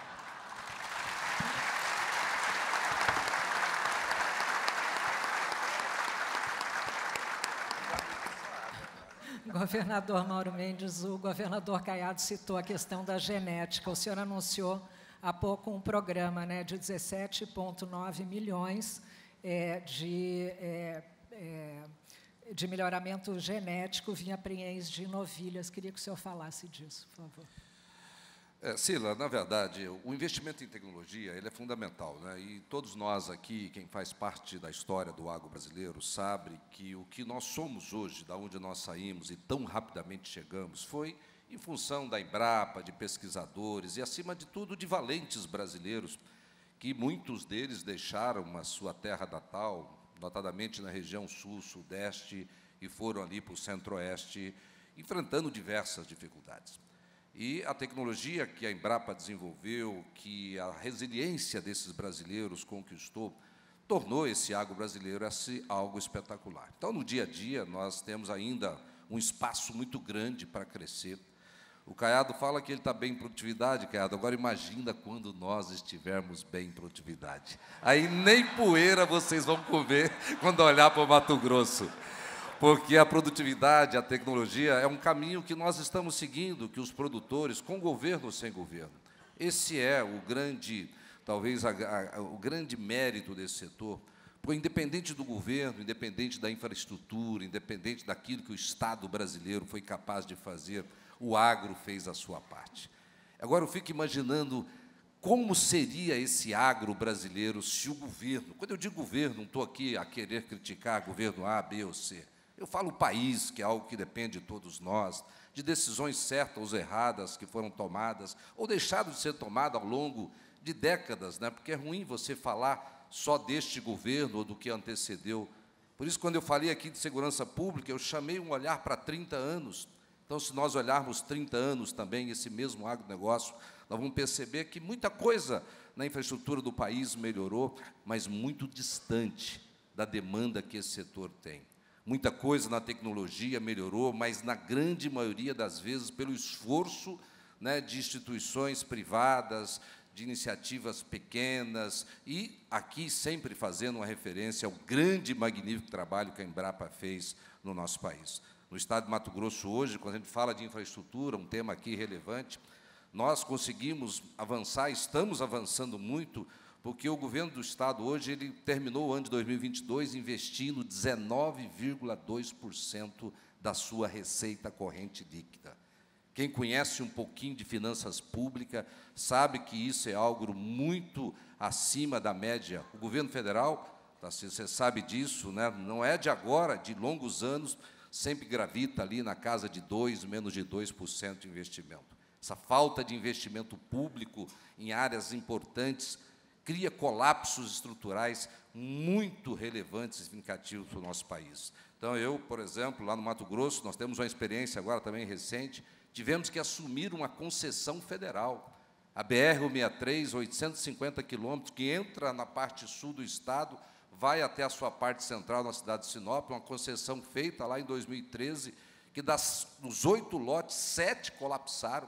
governador Mauro Mendes, o governador Caiado citou a questão da genética. O senhor anunciou há pouco um programa né, de 17,9 milhões é, de, é, é, de melhoramento genético vinha preenhes de novilhas. Queria que o senhor falasse disso, por favor. É, Sila, na verdade, o investimento em tecnologia ele é fundamental. Né? E todos nós aqui, quem faz parte da história do agro brasileiro, sabe que o que nós somos hoje, da onde nós saímos e tão rapidamente chegamos, foi em função da Embrapa, de pesquisadores e, acima de tudo, de valentes brasileiros, que muitos deles deixaram a sua terra natal, notadamente na região sul, sudeste, e foram ali para o centro-oeste, enfrentando diversas dificuldades. E a tecnologia que a Embrapa desenvolveu, que a resiliência desses brasileiros conquistou, tornou esse agro brasileiro esse algo espetacular. Então, no dia a dia, nós temos ainda um espaço muito grande para crescer. O Caiado fala que ele está bem em produtividade, Caiado. Agora imagina quando nós estivermos bem em produtividade. Aí nem poeira vocês vão comer quando olhar para o Mato Grosso porque a produtividade, a tecnologia é um caminho que nós estamos seguindo, que os produtores, com governo ou sem governo. Esse é o grande, talvez a, a, o grande mérito desse setor, porque independente do governo, independente da infraestrutura, independente daquilo que o Estado brasileiro foi capaz de fazer, o agro fez a sua parte. Agora eu fico imaginando como seria esse agro brasileiro se o governo, quando eu digo governo, não estou aqui a querer criticar governo A, B ou C, eu falo país, que é algo que depende de todos nós, de decisões certas ou erradas que foram tomadas ou deixaram de ser tomadas ao longo de décadas, né? porque é ruim você falar só deste governo ou do que antecedeu. Por isso, quando eu falei aqui de segurança pública, eu chamei um olhar para 30 anos. Então, se nós olharmos 30 anos também, esse mesmo agronegócio, nós vamos perceber que muita coisa na infraestrutura do país melhorou, mas muito distante da demanda que esse setor tem. Muita coisa na tecnologia melhorou, mas na grande maioria das vezes, pelo esforço né, de instituições privadas, de iniciativas pequenas, e aqui sempre fazendo uma referência ao grande e magnífico trabalho que a Embrapa fez no nosso país. No estado de Mato Grosso, hoje, quando a gente fala de infraestrutura, um tema aqui relevante, nós conseguimos avançar, estamos avançando muito porque o governo do Estado hoje ele terminou o ano de 2022 investindo 19,2% da sua receita corrente líquida. Quem conhece um pouquinho de finanças públicas sabe que isso é algo muito acima da média. O governo federal, você sabe disso, né? não é de agora, de longos anos, sempre gravita ali na casa de 2, menos de 2% de investimento. Essa falta de investimento público em áreas importantes cria colapsos estruturais muito relevantes e significativos para o nosso país. Então, eu, por exemplo, lá no Mato Grosso, nós temos uma experiência agora também recente, tivemos que assumir uma concessão federal. A BR-163, 850 quilômetros, que entra na parte sul do estado, vai até a sua parte central na cidade de Sinop, uma concessão feita lá em 2013, que das, dos oito lotes, sete colapsaram.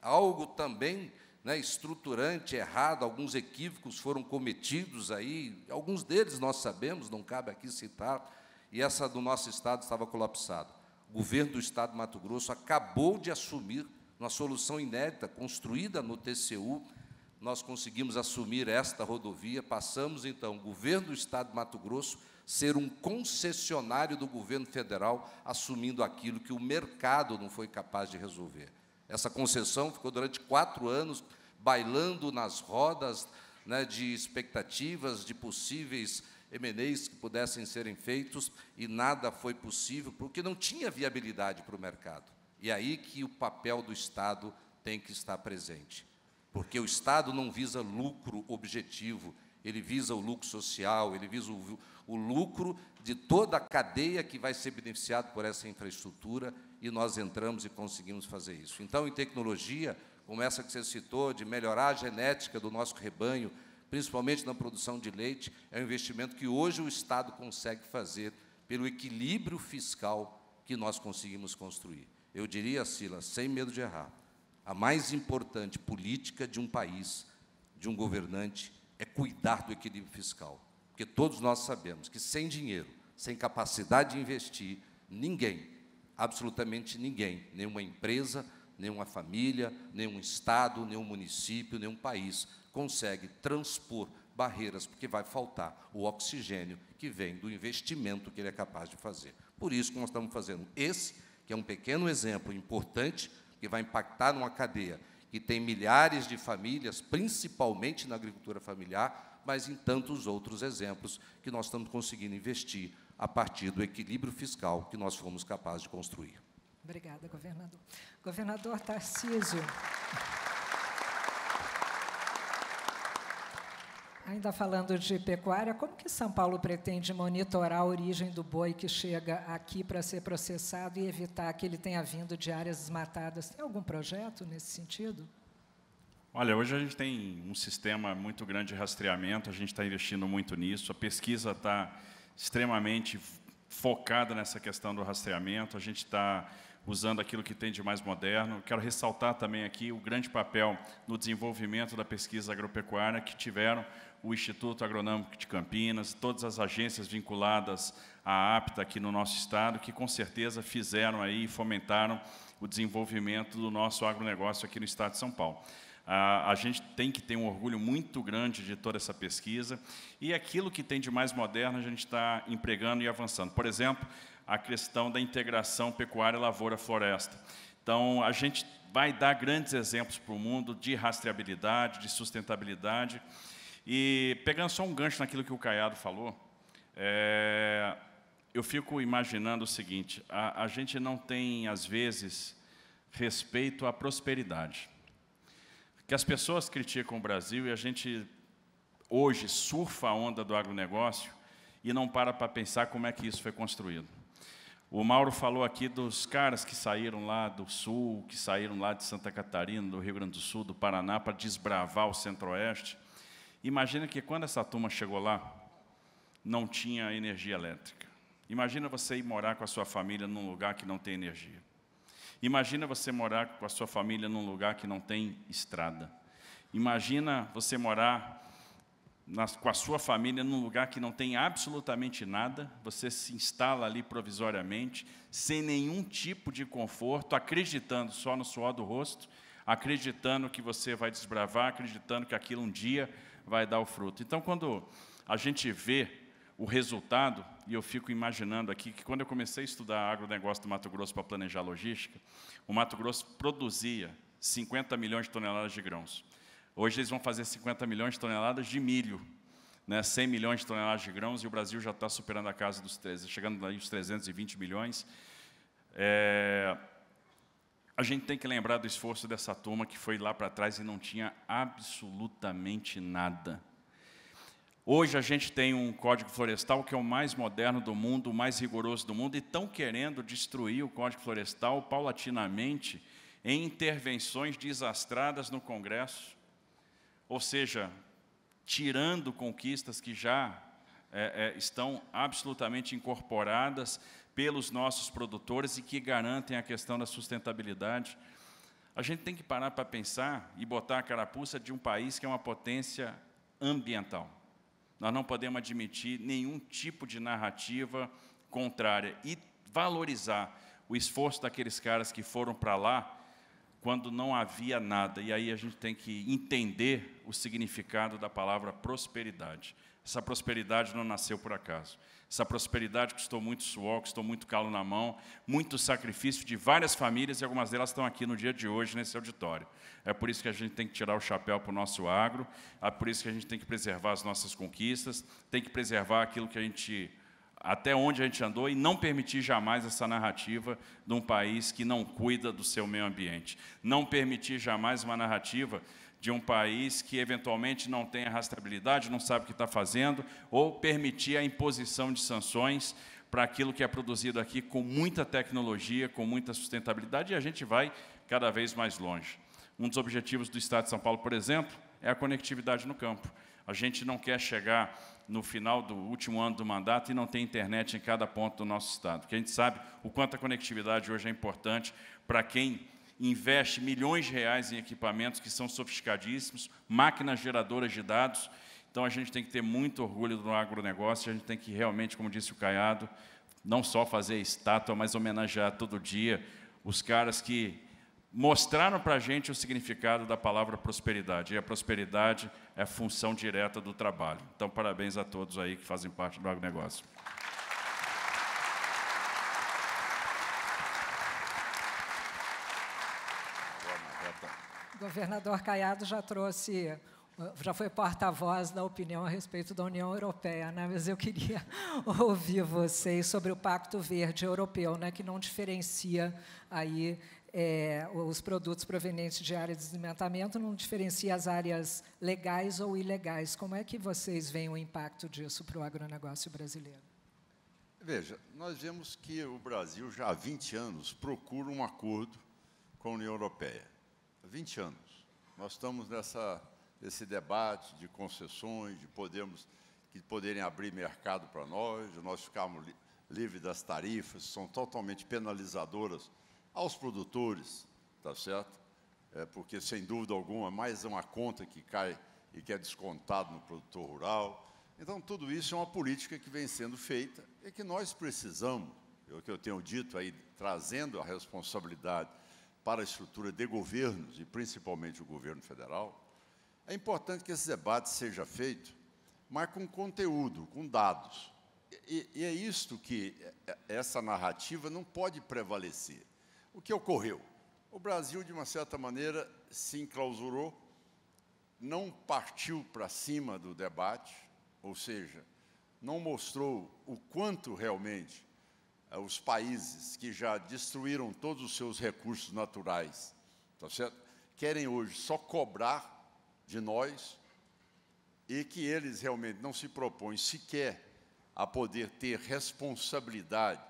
Algo também né, estruturante, errado, alguns equívocos foram cometidos aí, alguns deles nós sabemos, não cabe aqui citar, e essa do nosso Estado estava colapsada. O governo do Estado de Mato Grosso acabou de assumir uma solução inédita, construída no TCU, nós conseguimos assumir esta rodovia, passamos então o governo do Estado de Mato Grosso ser um concessionário do governo federal, assumindo aquilo que o mercado não foi capaz de resolver. Essa concessão ficou durante quatro anos bailando nas rodas né, de expectativas, de possíveis MNEs que pudessem serem feitos, e nada foi possível, porque não tinha viabilidade para o mercado. E é aí que o papel do Estado tem que estar presente. Porque o Estado não visa lucro objetivo, ele visa o lucro social, ele visa o, o lucro de toda a cadeia que vai ser beneficiada por essa infraestrutura e nós entramos e conseguimos fazer isso. Então, em tecnologia, como essa que você citou, de melhorar a genética do nosso rebanho, principalmente na produção de leite, é um investimento que hoje o Estado consegue fazer pelo equilíbrio fiscal que nós conseguimos construir. Eu diria, Sila, sem medo de errar, a mais importante política de um país, de um governante, é cuidar do equilíbrio fiscal. Porque todos nós sabemos que sem dinheiro, sem capacidade de investir, ninguém, absolutamente ninguém, nenhuma empresa, nenhuma família, nenhum estado, nenhum município, nenhum país consegue transpor barreiras, porque vai faltar o oxigênio que vem do investimento que ele é capaz de fazer. Por isso que nós estamos fazendo esse, que é um pequeno exemplo importante, que vai impactar numa cadeia que tem milhares de famílias, principalmente na agricultura familiar, mas em tantos outros exemplos que nós estamos conseguindo investir a partir do equilíbrio fiscal que nós fomos capazes de construir. Obrigada, governador. Governador Tarcísio. Ainda falando de pecuária, como que São Paulo pretende monitorar a origem do boi que chega aqui para ser processado e evitar que ele tenha vindo de áreas desmatadas? Tem algum projeto nesse sentido? Olha, hoje a gente tem um sistema muito grande de rastreamento, a gente está investindo muito nisso, a pesquisa está extremamente focada nessa questão do rastreamento, a gente está usando aquilo que tem de mais moderno. Quero ressaltar também aqui o grande papel no desenvolvimento da pesquisa agropecuária que tiveram o Instituto Agronômico de Campinas, todas as agências vinculadas à APTA aqui no nosso estado, que com certeza fizeram aí e fomentaram o desenvolvimento do nosso agronegócio aqui no estado de São Paulo. Ah, a gente tem que ter um orgulho muito grande de toda essa pesquisa e aquilo que tem de mais moderno a gente está empregando e avançando. Por exemplo, a questão da integração pecuária, lavoura, floresta. Então, a gente vai dar grandes exemplos para o mundo de rastreabilidade, de sustentabilidade. E pegando só um gancho naquilo que o Caiado falou, é, eu fico imaginando o seguinte: a, a, gente não tem, às vezes, respeito à prosperidade que as pessoas criticam o Brasil e a gente hoje surfa a onda do agronegócio e não para para pensar como é que isso foi construído. O Mauro falou aqui dos caras que saíram lá do Sul, que saíram lá de Santa Catarina, do Rio Grande do Sul, do Paraná, para desbravar o Centro-Oeste. Imagina que quando essa turma chegou lá, não tinha energia elétrica. Imagina você ir morar com a sua família num lugar que não tem energia. Imagina você morar com a sua família num lugar que não tem estrada. Imagina você morar nas, com a sua família num lugar que não tem absolutamente nada, você se instala ali provisoriamente, sem nenhum tipo de conforto, acreditando só no suor do rosto, acreditando que você vai desbravar, acreditando que aquilo um dia vai dar o fruto. Então, quando a gente vê o resultado e eu fico imaginando aqui que quando eu comecei a estudar agronegócio do Mato Grosso para planejar logística, o Mato Grosso produzia 50 milhões de toneladas de grãos. Hoje eles vão fazer 50 milhões de toneladas de milho, né, 100 milhões de toneladas de grãos, e o Brasil já está superando a casa dos 13, chegando aí os 320 milhões. É, a gente tem que lembrar do esforço dessa turma que foi lá para trás e não tinha absolutamente nada. Hoje a gente tem um Código Florestal que é o mais moderno do mundo, o mais rigoroso do mundo, e estão querendo destruir o Código Florestal paulatinamente em intervenções desastradas no Congresso, ou seja, tirando conquistas que já é, é, estão absolutamente incorporadas pelos nossos produtores e que garantem a questão da sustentabilidade. A gente tem que parar para pensar e botar a carapuça de um país que é uma potência ambiental. Nós não podemos admitir nenhum tipo de narrativa contrária e valorizar o esforço daqueles caras que foram para lá quando não havia nada. E aí a gente tem que entender o significado da palavra prosperidade. Essa prosperidade não nasceu por acaso. Essa prosperidade custou muito suor, custou muito calo na mão, muito sacrifício de várias famílias e algumas delas estão aqui no dia de hoje, nesse auditório. É por isso que a gente tem que tirar o chapéu para o nosso agro, é por isso que a gente tem que preservar as nossas conquistas, tem que preservar aquilo que a gente. até onde a gente andou e não permitir jamais essa narrativa de um país que não cuida do seu meio ambiente. Não permitir jamais uma narrativa de um país que eventualmente não tem arrastabilidade, não sabe o que está fazendo, ou permitir a imposição de sanções para aquilo que é produzido aqui com muita tecnologia, com muita sustentabilidade, e a gente vai cada vez mais longe. Um dos objetivos do Estado de São Paulo, por exemplo, é a conectividade no campo. A gente não quer chegar no final do último ano do mandato e não ter internet em cada ponto do nosso Estado, porque a gente sabe o quanto a conectividade hoje é importante para quem investe milhões de reais em equipamentos que são sofisticadíssimos, máquinas geradoras de dados. Então, a gente tem que ter muito orgulho do agronegócio, a gente tem que realmente, como disse o Caiado, não só fazer estátua, mas homenagear todo dia os caras que mostraram para a gente o significado da palavra prosperidade. E a prosperidade é função direta do trabalho. Então, parabéns a todos aí que fazem parte do agronegócio. O governador Caiado já trouxe, já foi porta-voz da opinião a respeito da União Europeia, né? mas eu queria ouvir vocês sobre o Pacto Verde Europeu, né? que não diferencia aí é, os produtos provenientes de áreas de desmatamento não diferencia as áreas legais ou ilegais. Como é que vocês veem o impacto disso para o agronegócio brasileiro? Veja, nós vemos que o Brasil já há 20 anos procura um acordo com a União Europeia. 20 anos. Nós estamos nessa, nesse debate de concessões, de podermos, que poderem abrir mercado para nós, de nós ficarmos li, livres das tarifas, são totalmente penalizadoras aos produtores, tá certo? É porque, sem dúvida alguma, mais é uma conta que cai e que é descontado no produtor rural. Então, tudo isso é uma política que vem sendo feita e que nós precisamos, é o que eu tenho dito aí, trazendo a responsabilidade para a estrutura de governos, e principalmente o governo federal, é importante que esse debate seja feito, mas com conteúdo, com dados. E, e é isto que é, é, essa narrativa não pode prevalecer. O que ocorreu? O Brasil, de uma certa maneira, se enclausurou, não partiu para cima do debate, ou seja, não mostrou o quanto realmente é, os países que já destruíram todos os seus recursos naturais, tá certo? querem hoje só cobrar de nós e que eles realmente não se propõem sequer a poder ter responsabilidade.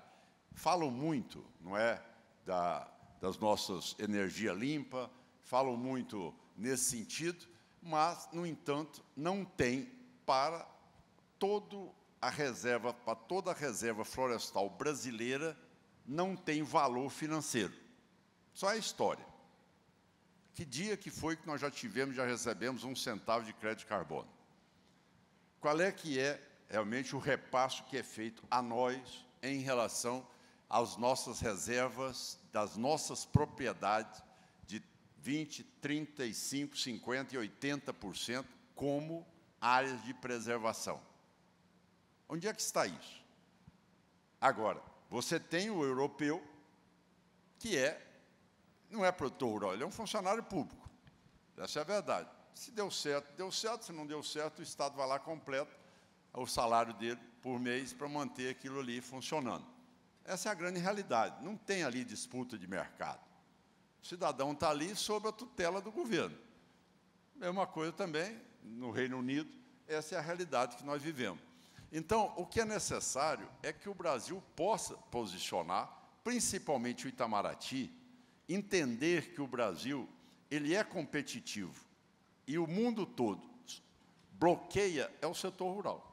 Falam muito, não é, da, das nossas energia limpa, falam muito nesse sentido, mas, no entanto, não tem para todo a reserva, para toda a reserva florestal brasileira, não tem valor financeiro. Só é história. Que dia que foi que nós já tivemos, já recebemos um centavo de crédito de carbono? Qual é que é realmente o repasso que é feito a nós em relação às nossas reservas, das nossas propriedades de 20, 35, 50 e 80% como áreas de preservação? Onde é que está isso? Agora, você tem o europeu, que é, não é produtor ele é um funcionário público. Essa é a verdade. Se deu certo, deu certo, se não deu certo, o Estado vai lá completo o salário dele por mês para manter aquilo ali funcionando. Essa é a grande realidade. Não tem ali disputa de mercado. O cidadão está ali sob a tutela do governo. Mesma coisa também no Reino Unido, essa é a realidade que nós vivemos. Então, o que é necessário é que o Brasil possa posicionar, principalmente o Itamaraty, entender que o Brasil ele é competitivo e o mundo todo bloqueia é o setor rural.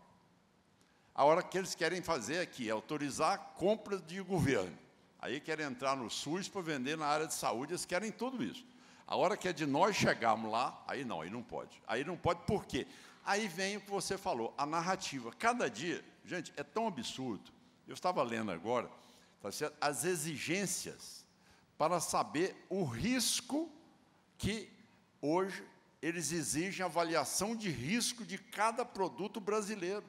A hora que eles querem fazer aqui é autorizar compra de governo. Aí querem entrar no SUS para vender na área de saúde, eles querem tudo isso. A hora que é de nós chegarmos lá, aí não, aí não pode. Aí não pode por quê? Aí vem o que você falou, a narrativa. Cada dia, gente, é tão absurdo. Eu estava lendo agora tá certo? as exigências para saber o risco que hoje eles exigem avaliação de risco de cada produto brasileiro.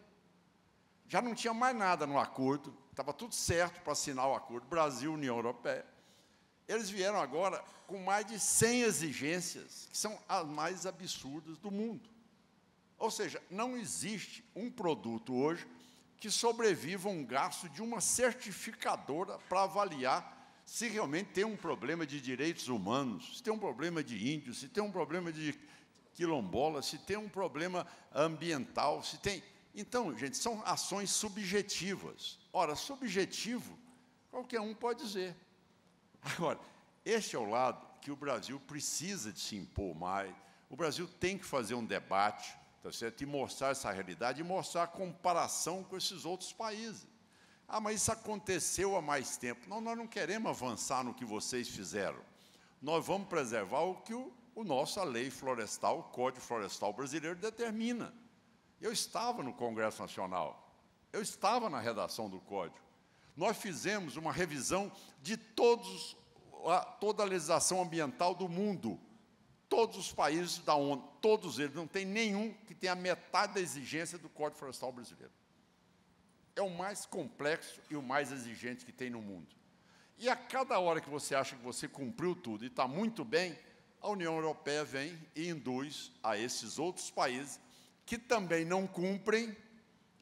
Já não tinha mais nada no acordo, estava tudo certo para assinar o acordo Brasil-União Europeia. Eles vieram agora com mais de 100 exigências, que são as mais absurdas do mundo. Ou seja, não existe um produto hoje que sobreviva a um gasto de uma certificadora para avaliar se realmente tem um problema de direitos humanos, se tem um problema de índios, se tem um problema de quilombola, se tem um problema ambiental, se tem. Então, gente, são ações subjetivas. Ora, subjetivo, qualquer um pode dizer. Agora, este é o lado que o Brasil precisa de se impor mais. O Brasil tem que fazer um debate. Então, você que é mostrar essa realidade e mostrar a comparação com esses outros países. Ah, mas isso aconteceu há mais tempo. Não, nós não queremos avançar no que vocês fizeram. Nós vamos preservar o que o, o nossa lei florestal, o Código Florestal Brasileiro determina. Eu estava no Congresso Nacional. Eu estava na redação do código. Nós fizemos uma revisão de todos, a, toda a legislação ambiental do mundo todos os países da ONU, todos eles, não tem nenhum que tenha metade da exigência do Código Florestal brasileiro. É o mais complexo e o mais exigente que tem no mundo. E a cada hora que você acha que você cumpriu tudo e está muito bem, a União Europeia vem e induz a esses outros países que também não cumprem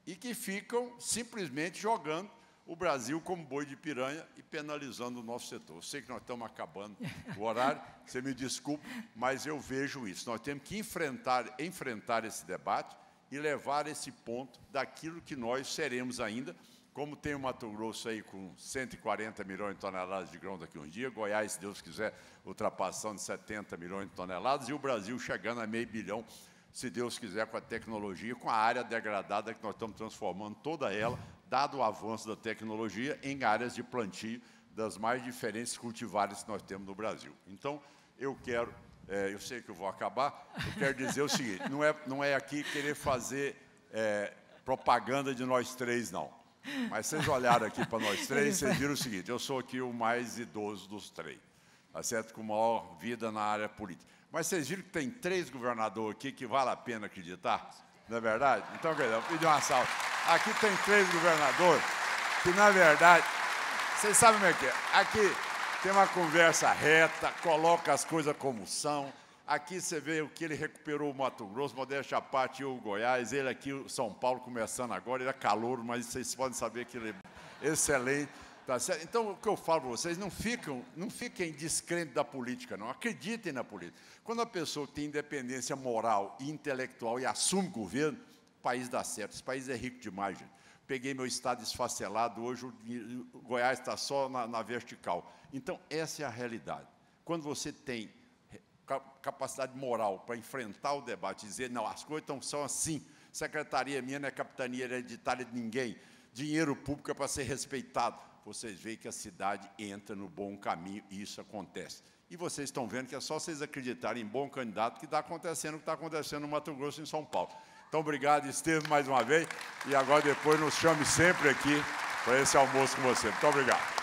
e que ficam simplesmente jogando o Brasil como boi de piranha e penalizando o nosso setor. Eu sei que nós estamos acabando o horário, você me desculpe, mas eu vejo isso. Nós temos que enfrentar, enfrentar esse debate e levar esse ponto daquilo que nós seremos ainda, como tem o Mato Grosso aí com 140 milhões de toneladas de grão daqui a um dia, Goiás, se Deus quiser, ultrapassando 70 milhões de toneladas, e o Brasil chegando a meio bilhão, se Deus quiser, com a tecnologia, com a área degradada que nós estamos transformando toda ela dado o avanço da tecnologia, em áreas de plantio das mais diferentes cultivares que nós temos no Brasil. Então, eu quero, é, eu sei que eu vou acabar, eu quero dizer o seguinte, não é, não é aqui querer fazer é, propaganda de nós três, não. Mas vocês olharam aqui para nós três, vocês viram o seguinte, eu sou aqui o mais idoso dos três, tá certo? Com maior vida na área política. Mas vocês viram que tem três governadores aqui que vale a pena acreditar, não é verdade? Então, querido, eu pedi uma salva. Aqui tem três governadores que, na verdade, vocês sabem como é que é. Aqui tem uma conversa reta, coloca as coisas como são. Aqui você vê o que ele recuperou o Mato Grosso, Modéstia Pati o Goiás, ele aqui, o São Paulo, começando agora, ele é calor, mas vocês podem saber que ele é excelente. Tá certo? Então, o que eu falo para vocês, não, ficam, não fiquem descrentes da política, não. Acreditem na política. Quando a pessoa tem independência moral e intelectual e assume governo, o país dá certo. Esse país é rico demais, margem. Peguei meu estado esfacelado, hoje o Goiás está só na, na vertical. Então, essa é a realidade. Quando você tem capacidade moral para enfrentar o debate, dizer, não, as coisas não são assim, secretaria é minha não é capitania é hereditária de ninguém, dinheiro público é para ser respeitado. Vocês veem que a cidade entra no bom caminho e isso acontece. E vocês estão vendo que é só vocês acreditarem em bom candidato que está acontecendo o que está acontecendo no Mato Grosso e em São Paulo. Então, obrigado, Estevam, mais uma vez. E agora, depois, nos chame sempre aqui para esse almoço com você. Muito obrigado.